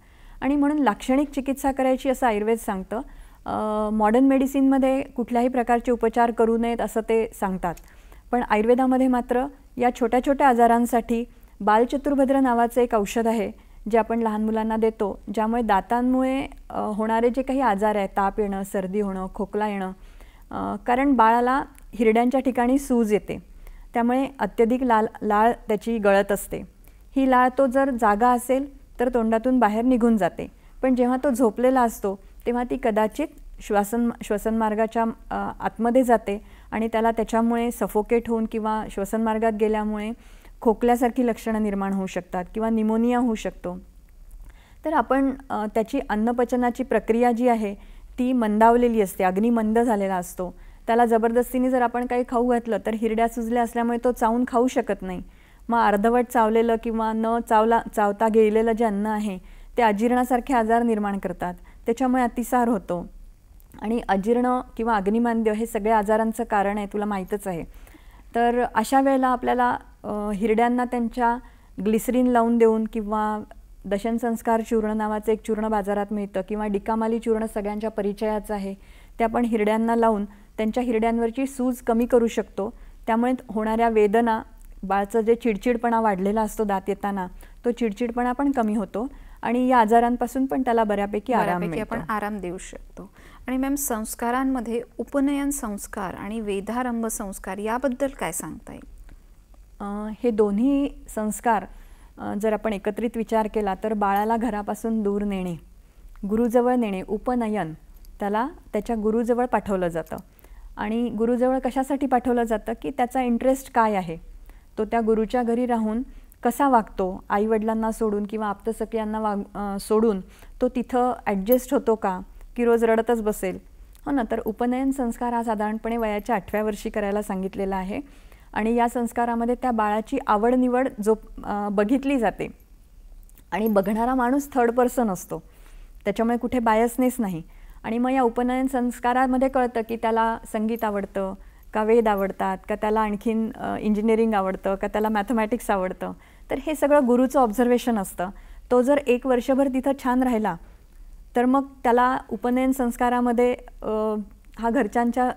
आणि म्हणून लाक्षणिक चिकित्सा करायची असं आयुर्वेद सांगतं मॉडर्न मेडिसिनमध्ये कुठल्याही प्रकारचे उपचार करू नयेत असं ते सांगतात पण आयुर्वेदामध्ये मात्र या छोट्या छोट्या आजारांसाठी बालचतुर्भद्र नावाचं एक औषध आहे जे आपण लहान मुलांना देतो ज्यामुळे दातांमुळे होणारे जे काही आजार आहेत ताप येणं सर्दी होणं खोकला येणं कारण बाळाला हिरड्यांच्या ठिकाणी सूज येते त्यामुळे अत्यधिक लाल लाळ त्याची गळत असते ही लाळ तो जर जागा असेल तर तोंडातून बाहेर निघून जाते पण जेव्हा तो झोपलेला असतो तेव्हा ती कदाचित श्वासन श्वसनमार्गाच्या आतमध्ये जाते आणि त्याला त्याच्यामुळे सफोकेट होऊन किंवा श्वसनमार्गात गेल्यामुळे खोकल्यासारखी लक्षणं निर्माण होऊ शकतात किंवा निमोनिया होऊ शकतो तर आपण त्याची अन्नपचनाची प्रक्रिया जी आहे ती मंदावलेली असते अग्निमंद झालेला असतो त्याला जबरदस्तीने जर आपण काही खाऊ घातलं तर हिरड्या सुजल्या असल्यामुळे तो चावून खाऊ शकत नाही मग अर्धवट चावलेलं किंवा न चावला चावता गेलेलं जे अन्न आहे ते अजीर्णासारखे आजार निर्माण करतात त्याच्यामुळे अतिसार होतो आणि अजीर्ण किंवा अग्निमांद्य हे सगळ्या आजारांचं कारण आहे तुला माहीतच आहे तर अशा वेळेला आपल्याला हिरड्यांना त्यांच्या ग्लिसरीन लावून देऊन किंवा दशनसंस्कार चूर्ण नावाचं एक चूर्ण बाजारात मिळतं किंवा डिकामाली चूर्ण सगळ्यांच्या परिचयाचं आहे ते आपण हिरड्यांना लावून त्यांच्या हिरड्यांवरची सूज कमी करू शकतो त्यामुळे होणाऱ्या वेदना बाळचं जे चिडचिडपणा वाढलेला असतो दात येताना तो चिडचिडपणा पण कमी होतो आणि या आजारांपासून पण त्याला बऱ्यापैकी आराम आपण आराम देऊ शकतो आणि मॅम संस्कारांमध्ये उपनयन संस्कार आणि वेधारंभ संस्कार याबद्दल काय सांगता येईल हे दोन्ही संस्कार जर आपण एकत्रित विचार केला तर बाळाला घरापासून दूर नेणे गुरुजवळ नेणे उपनयन त्याला त्याच्या गुरुजवळ पाठवलं जातं आणि गुरुजवळ कशासाठी पाठवलं जातं की त्याचा इंटरेस्ट काय आहे तो त्या गुरुच्या घरी राहून कसा वागतो आईवडिलांना सोडून किंवा आप्तसख्यांना वाग सोडून तो तिथं ॲडजस्ट होतो का की रोज रडतच बसेल हो ना तर उपनयन संस्कार हा साधारणपणे वयाच्या आठव्या वर्षी करायला सांगितलेला आहे आणि या संस्कारामध्ये त्या बाळाची आवड निवड जो बघितली जाते आणि बघणारा माणूस थर्ड पर्सन असतो त्याच्यामुळे कुठे बायसनेस नाही आणि मग या उपनयन संस्कारामध्ये कळतं की त्याला संगीत आवडतं का वेद आवडतात का त्याला आणखीन इंजिनिअरिंग आवडतं का त्याला मॅथमॅटिक्स आवडतं तर हे सगळं गुरुचं ऑब्झर्वेशन असतं तो जर एक वर्षभर तिथं छान राहिला तर मग त्याला उपनयन संस्कारामध्ये हा घरच्यांच्या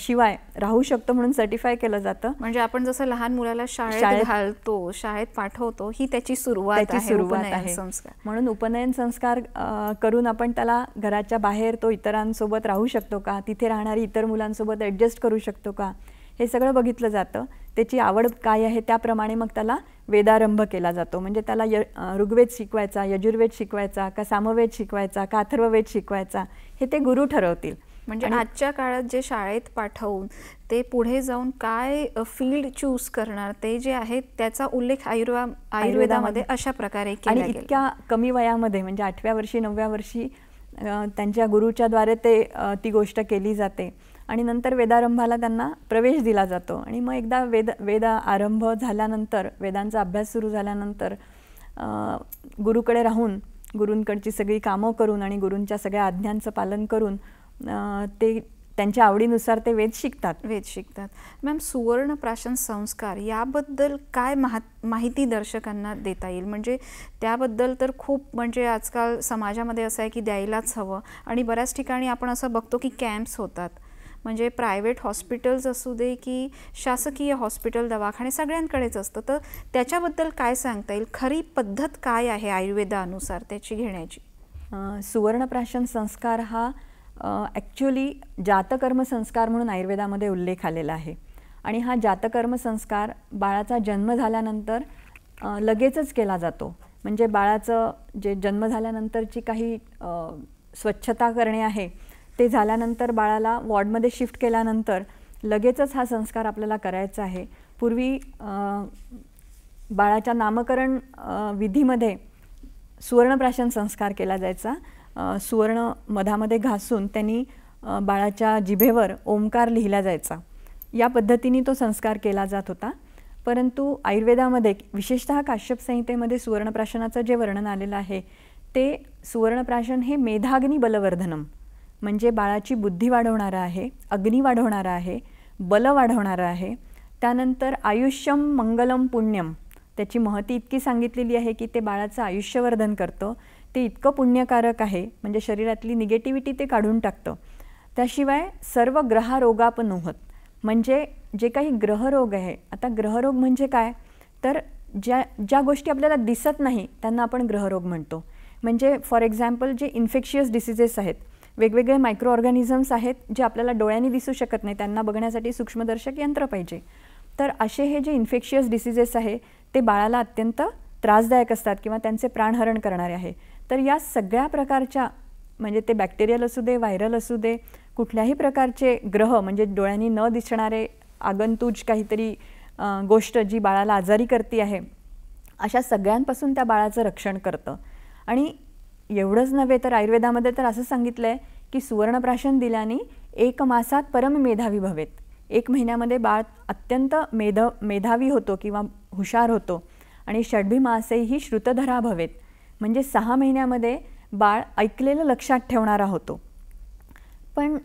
शिवाय राहू शकतो म्हणून सर्टिफाय केलं जातं म्हणजे आपण जसं लहान मुलाला शाळेत घालतो शाळेत पाठवतो ही त्याची सुरुवात सुरुवात आहे संस्कार म्हणून उपनयन संस्कार करून आपण त्याला घराच्या बाहेर तो इतरांसोबत राहू शकतो का तिथे राहणारी इतर मुलांसोबत ऍडजस्ट करू शकतो का हे सगळं बघितलं जातं त्याची आवड काय आहे त्याप्रमाणे मग त्याला वेदारंभ केला जातो म्हणजे त्याला ऋग्वेद शिकवायचा यजुर्वेद शिकवायचा का सामवेद शिकवायचा का अथर्ववेद शिकवायचा हे ते गुरु ठरवतील म्हणजे आजच्या काळात जे शाळेत पाठवून ते पुढे जाऊन काय फील्ड चूज करणार ते जे आहे त्याचा उल्लेख आयुर्वा आयुर्वेदामध्ये अशा प्रकारे आणि इतक्या कमी वयामध्ये म्हणजे आठव्या वर्षी नवव्या वर्षी त्यांच्या गुरुच्याद्वारे ते ती गोष्ट केली जाते आणि नंतर वेदारंभाला त्यांना प्रवेश दिला जातो आणि मग एकदा वेद वेद आरंभ झाल्यानंतर वेदांचा अभ्यास सुरू झाल्यानंतर गुरुकडे राहून गुरूंकडची सगळी कामं करून आणि गुरूंच्या सगळ्या आज्ञांचं पालन करून ते त्यांच्या आवडीनुसार ते वेद शिकतात वेद शिकतात मॅम सुवर्ण प्राशन संस्कार याबद्दल काय महा माहिती दर्शकांना देता येईल म्हणजे त्याबद्दल तर खूप म्हणजे आजकाल समाजामध्ये असं आहे की द्यायलाच हवं आणि बऱ्याच ठिकाणी आपण असं बघतो की कॅम्प्स होतात म्हणजे प्रायव्हेट हॉस्पिटल्स असू दे की शासकीय हॉस्पिटल दवाखाने सगळ्यांकडेच असतं तर त्याच्याबद्दल काय सांगता येईल खरी पद्धत काय आहे आयुर्वेदानुसार त्याची घेण्याची सुवर्णप्राशन संस्कार हा ॲक्च्युली जातकर्मसंस्कार म्हणून आयुर्वेदामध्ये उल्लेख आलेला आहे आणि हा जातकर्मसंस्कार बाळाचा जन्म झाल्यानंतर लगेचच केला जातो म्हणजे बाळाचं जे जन्म झाल्यानंतरची काही स्वच्छता करणे आहे ते झाल्यानंतर बाळाला वॉर्डमध्ये शिफ्ट केल्यानंतर लगेचच हा संस्कार आपल्याला करायचा आहे पूर्वी बाळाच्या नामकरण विधीमध्ये सुवर्णप्राशन संस्कार केला जायचा सुवर्ण मधामध्ये घासून त्यांनी बाळाच्या जिभेवर ओंकार लिहिला जायचा या पद्धतीने तो संस्कार केला जात होता परंतु आयुर्वेदामध्ये विशेषतः काश्यप संहितेमध्ये सुवर्णप्राशनाचं जे वर्णन आलेलं आहे ते सुवर्णप्राशन हे मेधाग्नी बलवर्धनम म्हणजे बाळाची बुद्धी वाढवणारं आहे अग्नी वाढवणारं आहे बल वाढवणारं आहे त्यानंतर आयुष्यम मंगलम पुण्यम त्याची महती इतकी सांगितलेली आहे की ते बाळाचं आयुष्यवर्धन करतं ते इतकं पुण्यकारक आहे म्हणजे शरीरातली निगेटिव्हिटी ते काढून टाकतं त्याशिवाय सर्व होत म्हणजे जे काही ग्रहरोग आहे आता ग्रहरोग म्हणजे काय तर ज्या ज्या गोष्टी आपल्याला दिसत नाही त्यांना आपण ग्रहरोग म्हणतो म्हणजे फॉर एक्झाम्पल जे इन्फेक्शियस डिसिजेस आहेत वेगवेगळे मायक्रो ऑर्गॅनिझम्स आहेत जे आपल्याला डोळ्यांनी दिसू शकत नाही त्यांना बघण्यासाठी सूक्ष्मदर्शक यंत्र पाहिजे तर असे हे जे इन्फेक्शियस डिसिजेस आहे ते बाळाला अत्यंत त्रासदायक असतात किंवा त्यांचे प्राणहरण करणारे आहे तर या सगळ्या प्रकारच्या म्हणजे ते बॅक्टेरियल असू दे व्हायरल असू दे कुठल्याही प्रकारचे ग्रह म्हणजे डोळ्यांनी न दिसणारे आगंतुज काहीतरी गोष्ट जी बाळाला आजारी करती आहे अशा सगळ्यांपासून त्या बाळाचं रक्षण करतं आणि एवढंच नव्हे तर आयुर्वेदामध्ये तर असं सांगितलं आहे की सुवर्णप्राशन दिल्याने एक मासात परम मेधावी भवेत एक महिन्यामध्ये बाळ अत्यंत मेध मेधावी होतो किंवा हुशार होतो आणि षडभी मासेही श्रुतधरा भवेत म्हणजे सहा महिन्यामध्ये बाळ ऐकलेलं लक्षात ठेवणारा होतो पण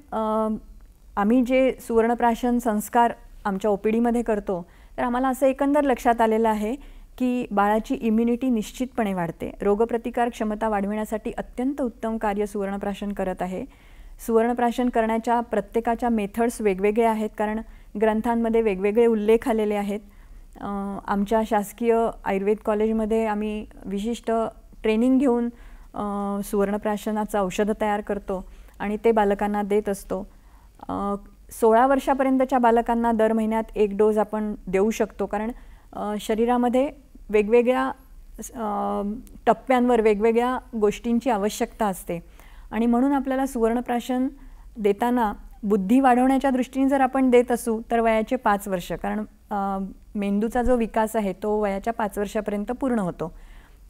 आम्ही जे सुवर्णप्राशन संस्कार आमच्या ओ पी डीमध्ये करतो तर आम्हाला असं एकंदर लक्षात आलेलं आहे की बाळाची इम्युनिटी निश्चितपणे वाढते रोगप्रतिकार क्षमता वाढविण्यासाठी अत्यंत उत्तम कार्य सुवर्णप्राशन करत आहे सुवर्णप्राशन करण्याच्या प्रत्येकाच्या मेथड्स वेगवेगळे आहेत कारण ग्रंथांमध्ये वेगवेगळे उल्लेख आलेले आहेत आमच्या शासकीय आयुर्वेद कॉलेजमध्ये आम्ही विशिष्ट ट्रेनिंग घेऊन सुवर्णप्राशनाचं औषधं तयार करतो आणि ते बालकांना देत असतो सोळा वर्षापर्यंतच्या बालकांना दर महिन्यात एक डोस आपण देऊ शकतो कारण शरीरामध्ये वेगवेगळ्या टप्प्यांवर वेगवेगळ्या गोष्टींची आवश्यकता असते आणि म्हणून आपल्याला सुवर्णप्राशन देताना बुद्धी वाढवण्याच्या दृष्टीने जर आपण देत असू तर वयाचे पाच वर्ष कारण मेंदूचा जो विकास आहे तो वयाच्या पाच वर्षापर्यंत पूर्ण होतो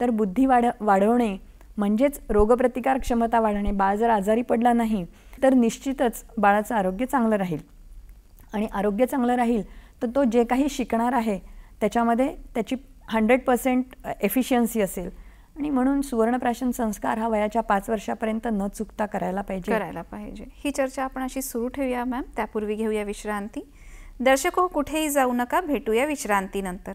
तर बुद्धी वाढ वाढवणे म्हणजेच रोगप्रतिकार क्षमता वाढणे बाळ जर आजारी पडला नाही तर निश्चितच बाळाचं आरोग्य चांगलं राहील आणि आरोग्य चांगलं राहील तर तो जे काही शिकणार आहे त्याच्यामध्ये त्याची हंड्रेड पर्सेंट एफिशियन्सी असेल आणि म्हणून सुवर्णप्राशन संस्कार हा वयाच्या पाच वर्षापर्यंत न चुकता करायला पाहिजे करायला पाहिजे ही चर्चा आपण अशी सुरू ठेवूया मॅम त्यापूर्वी घेऊया विश्रांती दर्शको कुठेही जाऊ नका भेटूया विश्रांतीनंतर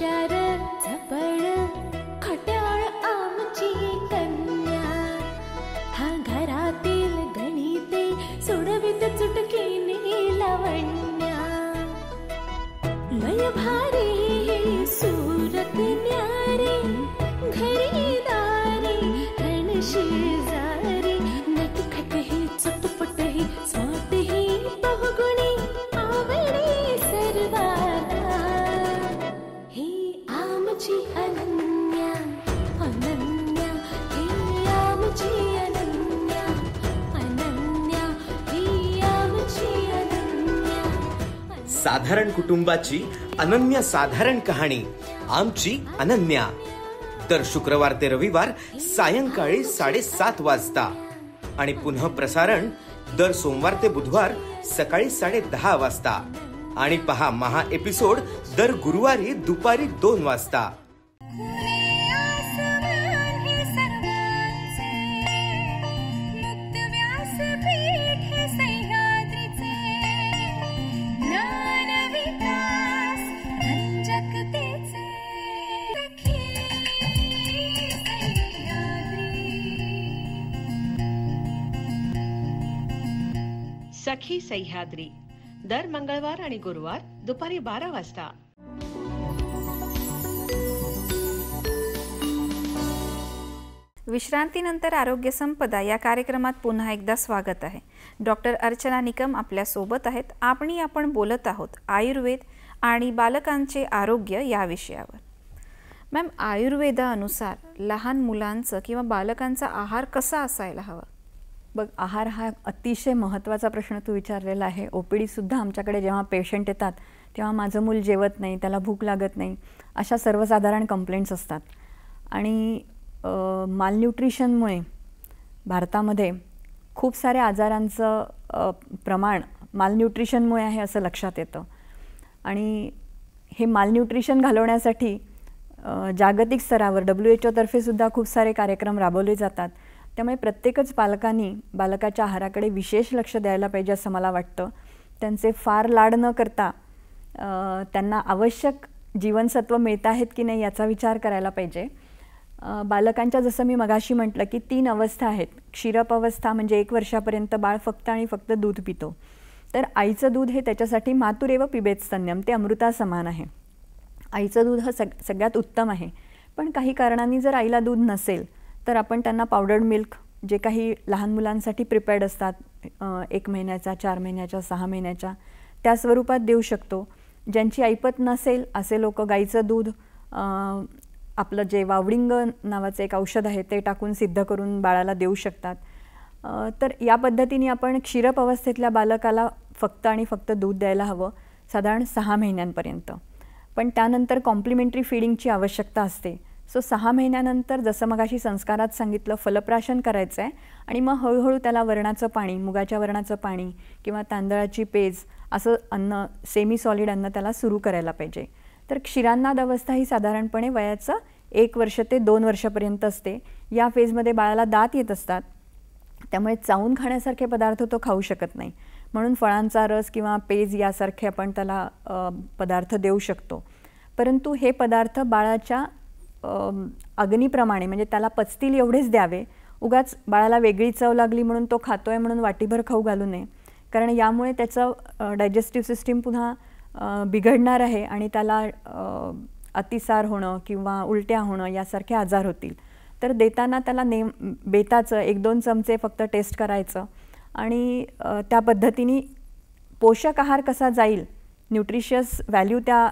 shadow साधारण कुटुंबाची अनन्य साधारण कहाणी आमची अनन्या दर शुक्रवार ते रविवार सायंकाळी साडेसात वाजता आणि पुन्हा प्रसारण दर सोमवार ते बुधवार सकाळी साडे दहा वाजता आणि पहा महा एपिसोड दर गुरुवारी दुपारी दोन वाजता सखी सह्याद्री दर मंगळवार आणि गुरुवार दुपारी बारा वाजता विश्रांतीनंतर आरोग्य संपदा या कार्यक्रमात पुन्हा एकदा स्वागत आहे डॉक्टर अर्चना निकम आपल्या सोबत आहेत आपणी आपण बोलत आहोत आयुर्वेद आणि बालकांचे आरोग्य या विषयावर मॅम आयुर्वेदानुसार लहान मुलांचं किंवा बालकांचा आहार कसा असायला हवा बघ आहार हा अतिशय महत्त्वाचा प्रश्न तू विचारलेला आहे ओ पी डीसुद्धा आमच्याकडे जेव्हा पेशंट येतात तेव्हा माझं मूल जेवत नाही त्याला भूक लागत नाही अशा सर्वसाधारण कंप्लेंट्स असतात आणि मालन्यूट्रिशनमुळे भारतामध्ये खूप साऱ्या आजारांचं प्रमाण मालन्यूट्रिशनमुळे आहे असं लक्षात येतं आणि हे मालन्यूट्रिशन घालवण्यासाठी जागतिक स्तरावर डब्ल्यू एच ओतर्फेसुद्धा खूप सारे कार्यक्रम राबवले जातात त्यामुळे प्रत्येकच पालकांनी बालकाच्या आहाराकडे विशेष लक्ष द्यायला पाहिजे असं मला वाटतं त्यांचे फार लाड न करता त्यांना आवश्यक जीवनसत्व मिळत आहेत की नाही याचा विचार करायला पाहिजे बालकांच्या जसं मी मगाशी म्हटलं की तीन अवस्था आहेत क्षीरप अवस्था म्हणजे एक वर्षापर्यंत बाळ फक्त आणि फक्त दूध पितो तर आईचं दूध हे त्याच्यासाठी मातुरेव पिबेत स्तन्यम ते अमृता समान आहे आईचं दूध हा सग सगळ्यात उत्तम आहे पण काही कारणांनी जर आईला दूध नसेल तर आपण त्यांना पावडर्ड मिल्क जे काही लहान मुलांसाठी प्रिपेअर्ड असतात एक महिन्याचा चार महिन्याच्या सहा महिन्याच्या त्या स्वरूपात देऊ शकतो ज्यांची ऐपत नसेल असे लोक गाईचं दूध आपलं जे वावडिंग नावाचं एक औषध आहे ते टाकून सिद्ध करून बाळाला देऊ शकतात तर या पद्धतीने आपण क्षीरप अवस्थेतल्या बालकाला फक्त आणि फक्त दूध द्यायला हवं साधारण सहा महिन्यांपर्यंत पण त्यानंतर कॉम्प्लिमेंटरी फिडिंगची आवश्यकता असते सो सहा महिन्यानंतर जसं मगाशी संस्कारात सांगितलं फलप्राशन करायचं आहे आणि मग हळूहळू त्याला वरणाचं पाणी मुगाच्या वरणाचं पाणी किंवा तांदळाची पेज असं अन्न सेमी सॉलिड अन्न त्याला सुरू करायला पाहिजे तर क्षीरांनाद अवस्था ही साधारणपणे वयाचं एक वर्ष ते दोन वर्षापर्यंत असते या फेजमध्ये बाळाला दात येत असतात त्यामुळे चावून खाण्यासारखे पदार्थ तो खाऊ शकत नाही म्हणून फळांचा रस किंवा पेज यासारखे आपण त्याला पदार्थ देऊ शकतो परंतु हे पदार्थ बाळाच्या अग्निप्रमाणे म्हणजे त्याला पचतील एवढेच द्यावे उगाच बाळाला वेगळी चव लागली म्हणून तो खातो आहे म्हणून वाटीभर खाऊ घालू नये कारण यामुळे त्याचं डायजेस्टिव्ह सिस्टीम पुन्हा बिघडणार आहे आणि त्याला अतिसार होणं किंवा उलट्या होणं यासारखे आजार होतील तर देताना त्याला नेम बेताचं एक दोन चमचे फक्त टेस्ट करायचं आणि त्या पद्धतीने पोषक आहार कसा जाईल न्यूट्रिशियस व्हॅल्यू त्या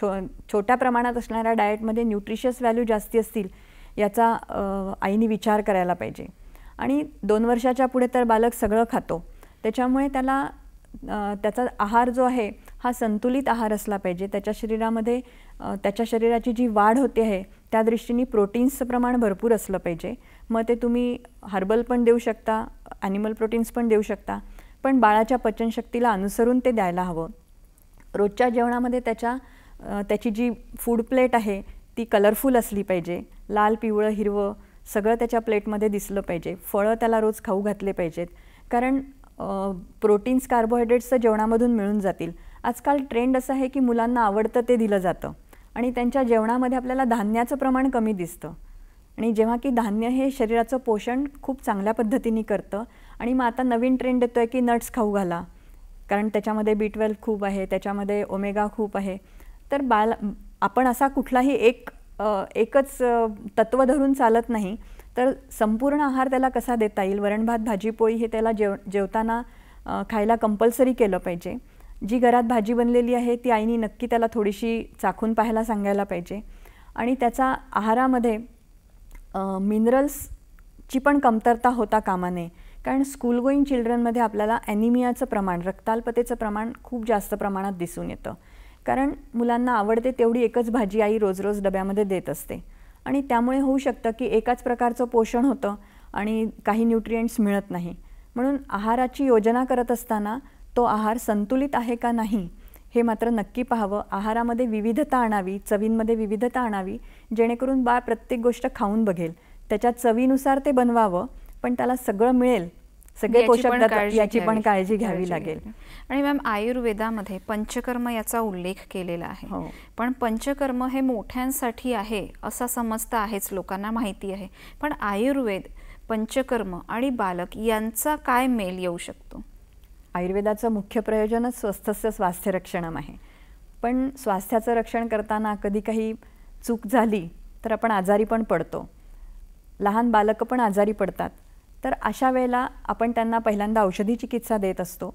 छो छोट्या प्रमाणात असणाऱ्या डाएटमध्ये न्यूट्रिशियस व्हॅल्यू जास्ती असतील याचा आईने विचार करायला पाहिजे आणि दोन वर्षाच्या पुढे तर बालक सगळं खातो त्याच्यामुळे त्याला त्याचा आहार जो आहे हा संतुलित आहार असला पाहिजे त्याच्या शरीरामध्ये त्याच्या शरीराची जी वाढ होते आहे त्या दृष्टीने प्रोटीन्सचं प्रमाण भरपूर असलं पाहिजे मग ते तुम्ही हर्बल पण देऊ शकता ॲनिमल प्रोटीन्स पण देऊ शकता पण बाळाच्या पचनशक्तीला अनुसरून ते द्यायला हवं रोजच्या जेवणामध्ये त्याच्या त्याची जी फूड प्लेट आहे ती कलरफुल असली पाहिजे लाल पिवळं हिरवं सगळं त्याच्या प्लेटमध्ये दिसलं पाहिजे फळं त्याला रोज खाऊ घातले पाहिजेत कारण प्रोटीन्स कार्बोहायड्रेट्सचं जेवणामधून मिळून जातील आजकाल ट्रेंड असं आहे की मुलांना आवडतं ते दिलं जातं आणि त्यांच्या जेवणामध्ये आपल्याला धान्याचं प्रमाण कमी दिसतं आणि जेव्हा की धान्य हे शरीराचं पोषण खूप चांगल्या पद्धतीने करतं आणि मग आता नवीन ट्रेंड येतो आहे की नट्स खाऊ घाला कारण त्याच्यामध्ये बी ट्वेल्व खूप आहे त्याच्यामध्ये ओमेगा खूप आहे तर बाल आपण असा कुठलाही एक एकच तत्त्व धरून चालत नाही तर संपूर्ण आहार त्याला कसा देता येईल वरण भात भाजीपोळी हे त्याला जेव जेवताना खायला कंपल्सरी केलं पाहिजे जी घरात भाजी बनलेली आहे ती आईनी नक्की त्याला थोडीशी चाखून पाहायला सांगायला पाहिजे आणि त्याचा आहारामध्ये मिनरल्सची पण कमतरता होता कामा नये कारण स्कूल गोईंग चिल्ड्रनमध्ये आपल्याला ॲनिमियाचं प्रमाण रक्ताल्पतेचं प्रमाण खूप जास्त प्रमाणात दिसून येतं कारण मुलांना आवडते तेवढी एकच भाजी आई रोज रोज डब्यामध्ये देत असते आणि त्यामुळे होऊ शकतं की एकाच प्रकारचं पोषण होतं आणि काही न्यूट्रिएंट्स मिळत नाही म्हणून आहाराची योजना करत असताना तो आहार संतुलित आहे का नाही हे मात्र नक्की पाहावं आहारामध्ये विविधता आणावी चवींमध्ये विविधता आणावी जेणेकरून बाळ प्रत्येक गोष्ट खाऊन बघेल त्याच्या चवीनुसार ते बनवावं पण त्याला सगळं मिळेल सगळे पोषक याची पण काळजी घ्यावी लागेल आणि मॅम आयुर्वेदामध्ये पंचकर्म याचा उल्लेख केलेला आहे हो. पण पंचकर्म हे मोठ्यांसाठी आहे असा समजता आहेच लोकांना माहिती आहे पण आयुर्वेद पंचकर्म आणि बालक यांचा काय मेल येऊ शकतो आयुर्वेदाचं मुख्य प्रयोजनच स्वस्थस्य स्वास्थ्य रक्षणम आहे पण स्वास्थ्याचं रक्षण करताना कधी काही चूक झाली तर आपण आजारी पण पडतो लहान बालकं पण आजारी पडतात तर अशा वेळेला आपण त्यांना पहिल्यांदा औषधी चिकित्सा देत असतो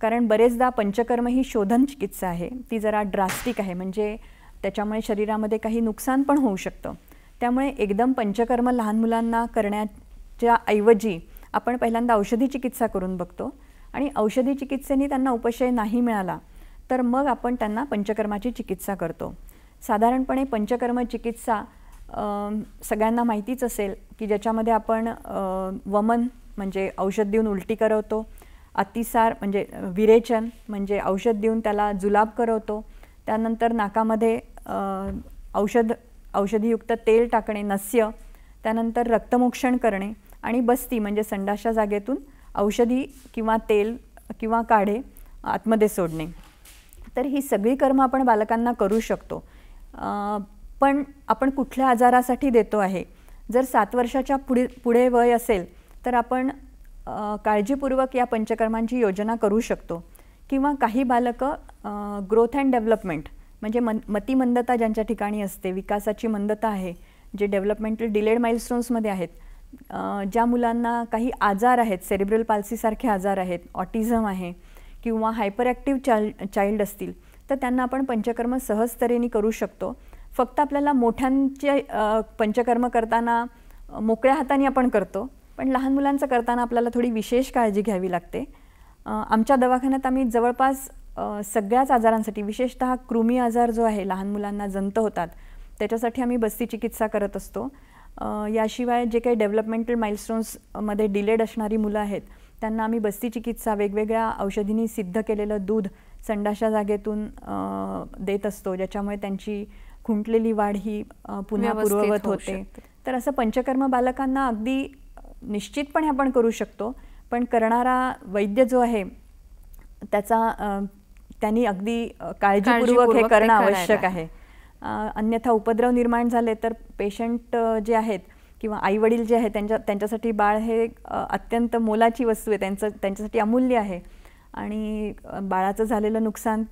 कारण बरेचदा पंचकर्म ही शोधन चिकित्सा आहे ती जरा ड्रास्टिक आहे म्हणजे त्याच्यामुळे शरीरामध्ये काही नुकसान पण होऊ शकतं त्यामुळे एकदम पंचकर्म लहान मुलांना करण्याच्या ऐवजी आपण पहिल्यांदा औषधी चिकित्सा करून बघतो आणि औषधी चिकित्सेने त्यांना उपशय नाही मिळाला तर मग आपण त्यांना पंचकर्माची चिकित्सा करतो साधारणपणे पंचकर्म चिकित्सा सगळ्यांना माहितीच असेल की ज्याच्यामध्ये आपण वमन म्हणजे औषध देऊन उलटी करवतो अतिसार म्हणजे विरेचन म्हणजे औषध देऊन त्याला जुलाब करवतो त्यानंतर नाकामध्ये औषध औषधीयुक्त तेल टाकणे नस्य त्यानंतर रक्तमोक्षण करणे आणि बस्ती म्हणजे संडाशा जागेतून औषधी किंवा तेल किंवा काढे आतमध्ये सोडणे तर ही सगळी कर्म आपण बालकांना करू शकतो पण आपण कुठल्या आजारासाठी देतो आहे जर सात वर्षाच्या पुढे पुढे वय असेल तर आपण काळजीपूर्वक या पंचकर्मांची योजना करू शकतो किंवा काही बालकं ग्रोथ अँड डेव्हलपमेंट म्हणजे मन मतिमंदता ज्यांच्या ठिकाणी असते विकासाची मंदता आहे जे डेव्हलपमेंटल डिलेड माइलस्टोन्समध्ये आहेत ज्या मुलांना काही आजार आहेत सेरिब्रल पाल्सीसारखे आजार आहेत ऑटिझम आहे किंवा हायपर ॲक्टिव्ह चाइल्ड चाइल्ड असतील तर त्यांना आपण पंचकर्म सहजतरेने करू शकतो फक्त आपल्याला मोठ्यांचे पंचकर्म करताना मोकळ्या हाताने आपण करतो पण लहान मुलांचं करताना आपल्याला थोडी विशेष काळजी घ्यावी लागते आमच्या दवाखान्यात आम्ही जवळपास सगळ्याच आजारांसाठी विशेषत कृमी आजार जो आहे लहान मुलांना जंत होतात त्याच्यासाठी आम्ही बस्ती चिकित्सा करत असतो याशिवाय जे काही डेव्हलपमेंटल माइलस्टोन्समध्ये डिलेड असणारी मुलं आहेत त्यांना आम्ही बस्ती चिकित्सा वेगवेगळ्या औषधींनी सिद्ध केलेलं दूध संडाशा जागेतून देत असतो ज्याच्यामुळे त्यांची खुंटलेली वाढ ही पुन्हा पूर्ववत होते तर असं पंचकर्म बालकांना अगदी निश्चितपणे आपण करू शकतो पण करणारा वैद्य जो आहे त्याचा त्यांनी अगदी काळजीपूर्वक हे करणं आवश्यक आहे अन्यथा उपद्रव निर्माण झाले तर पेशंट जे आहेत किंवा आई वडील जे आहेत त्यांच्या त्यांच्यासाठी बाळ हे अत्यंत मोलाची वस्तू आहे त्यांचं त्यांच्यासाठी अमूल्य आहे आणि बाळाचं झालेलं नुकसान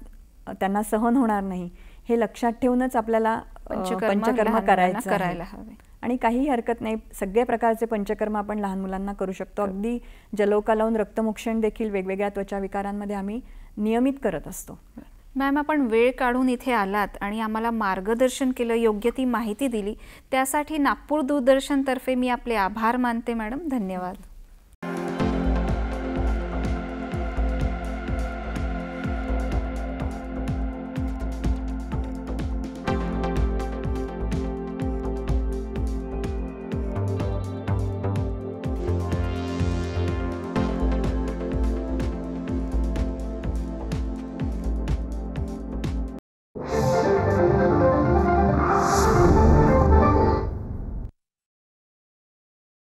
त्यांना सहन होणार नाही हे लक्षात ठेवूनच आपल्याला पंचकर्म करायचं करायला हवे आणि काही हरकत नाही सगळ्या प्रकारचे पंचकर्म आपण लहान मुलांना करू शकतो अगदी जलोका लावून रक्तमोक्षण देखील वेगवेगळ्या त्वचा विकारांमध्ये आम्ही नियमित करत असतो मॅम आपण वेळ काढून इथे आलात आणि आम्हाला मार्गदर्शन केलं योग्य ती माहिती दिली त्यासाठी नागपूर दूरदर्शनतर्फे मी आपले आभार मानते मॅडम धन्यवाद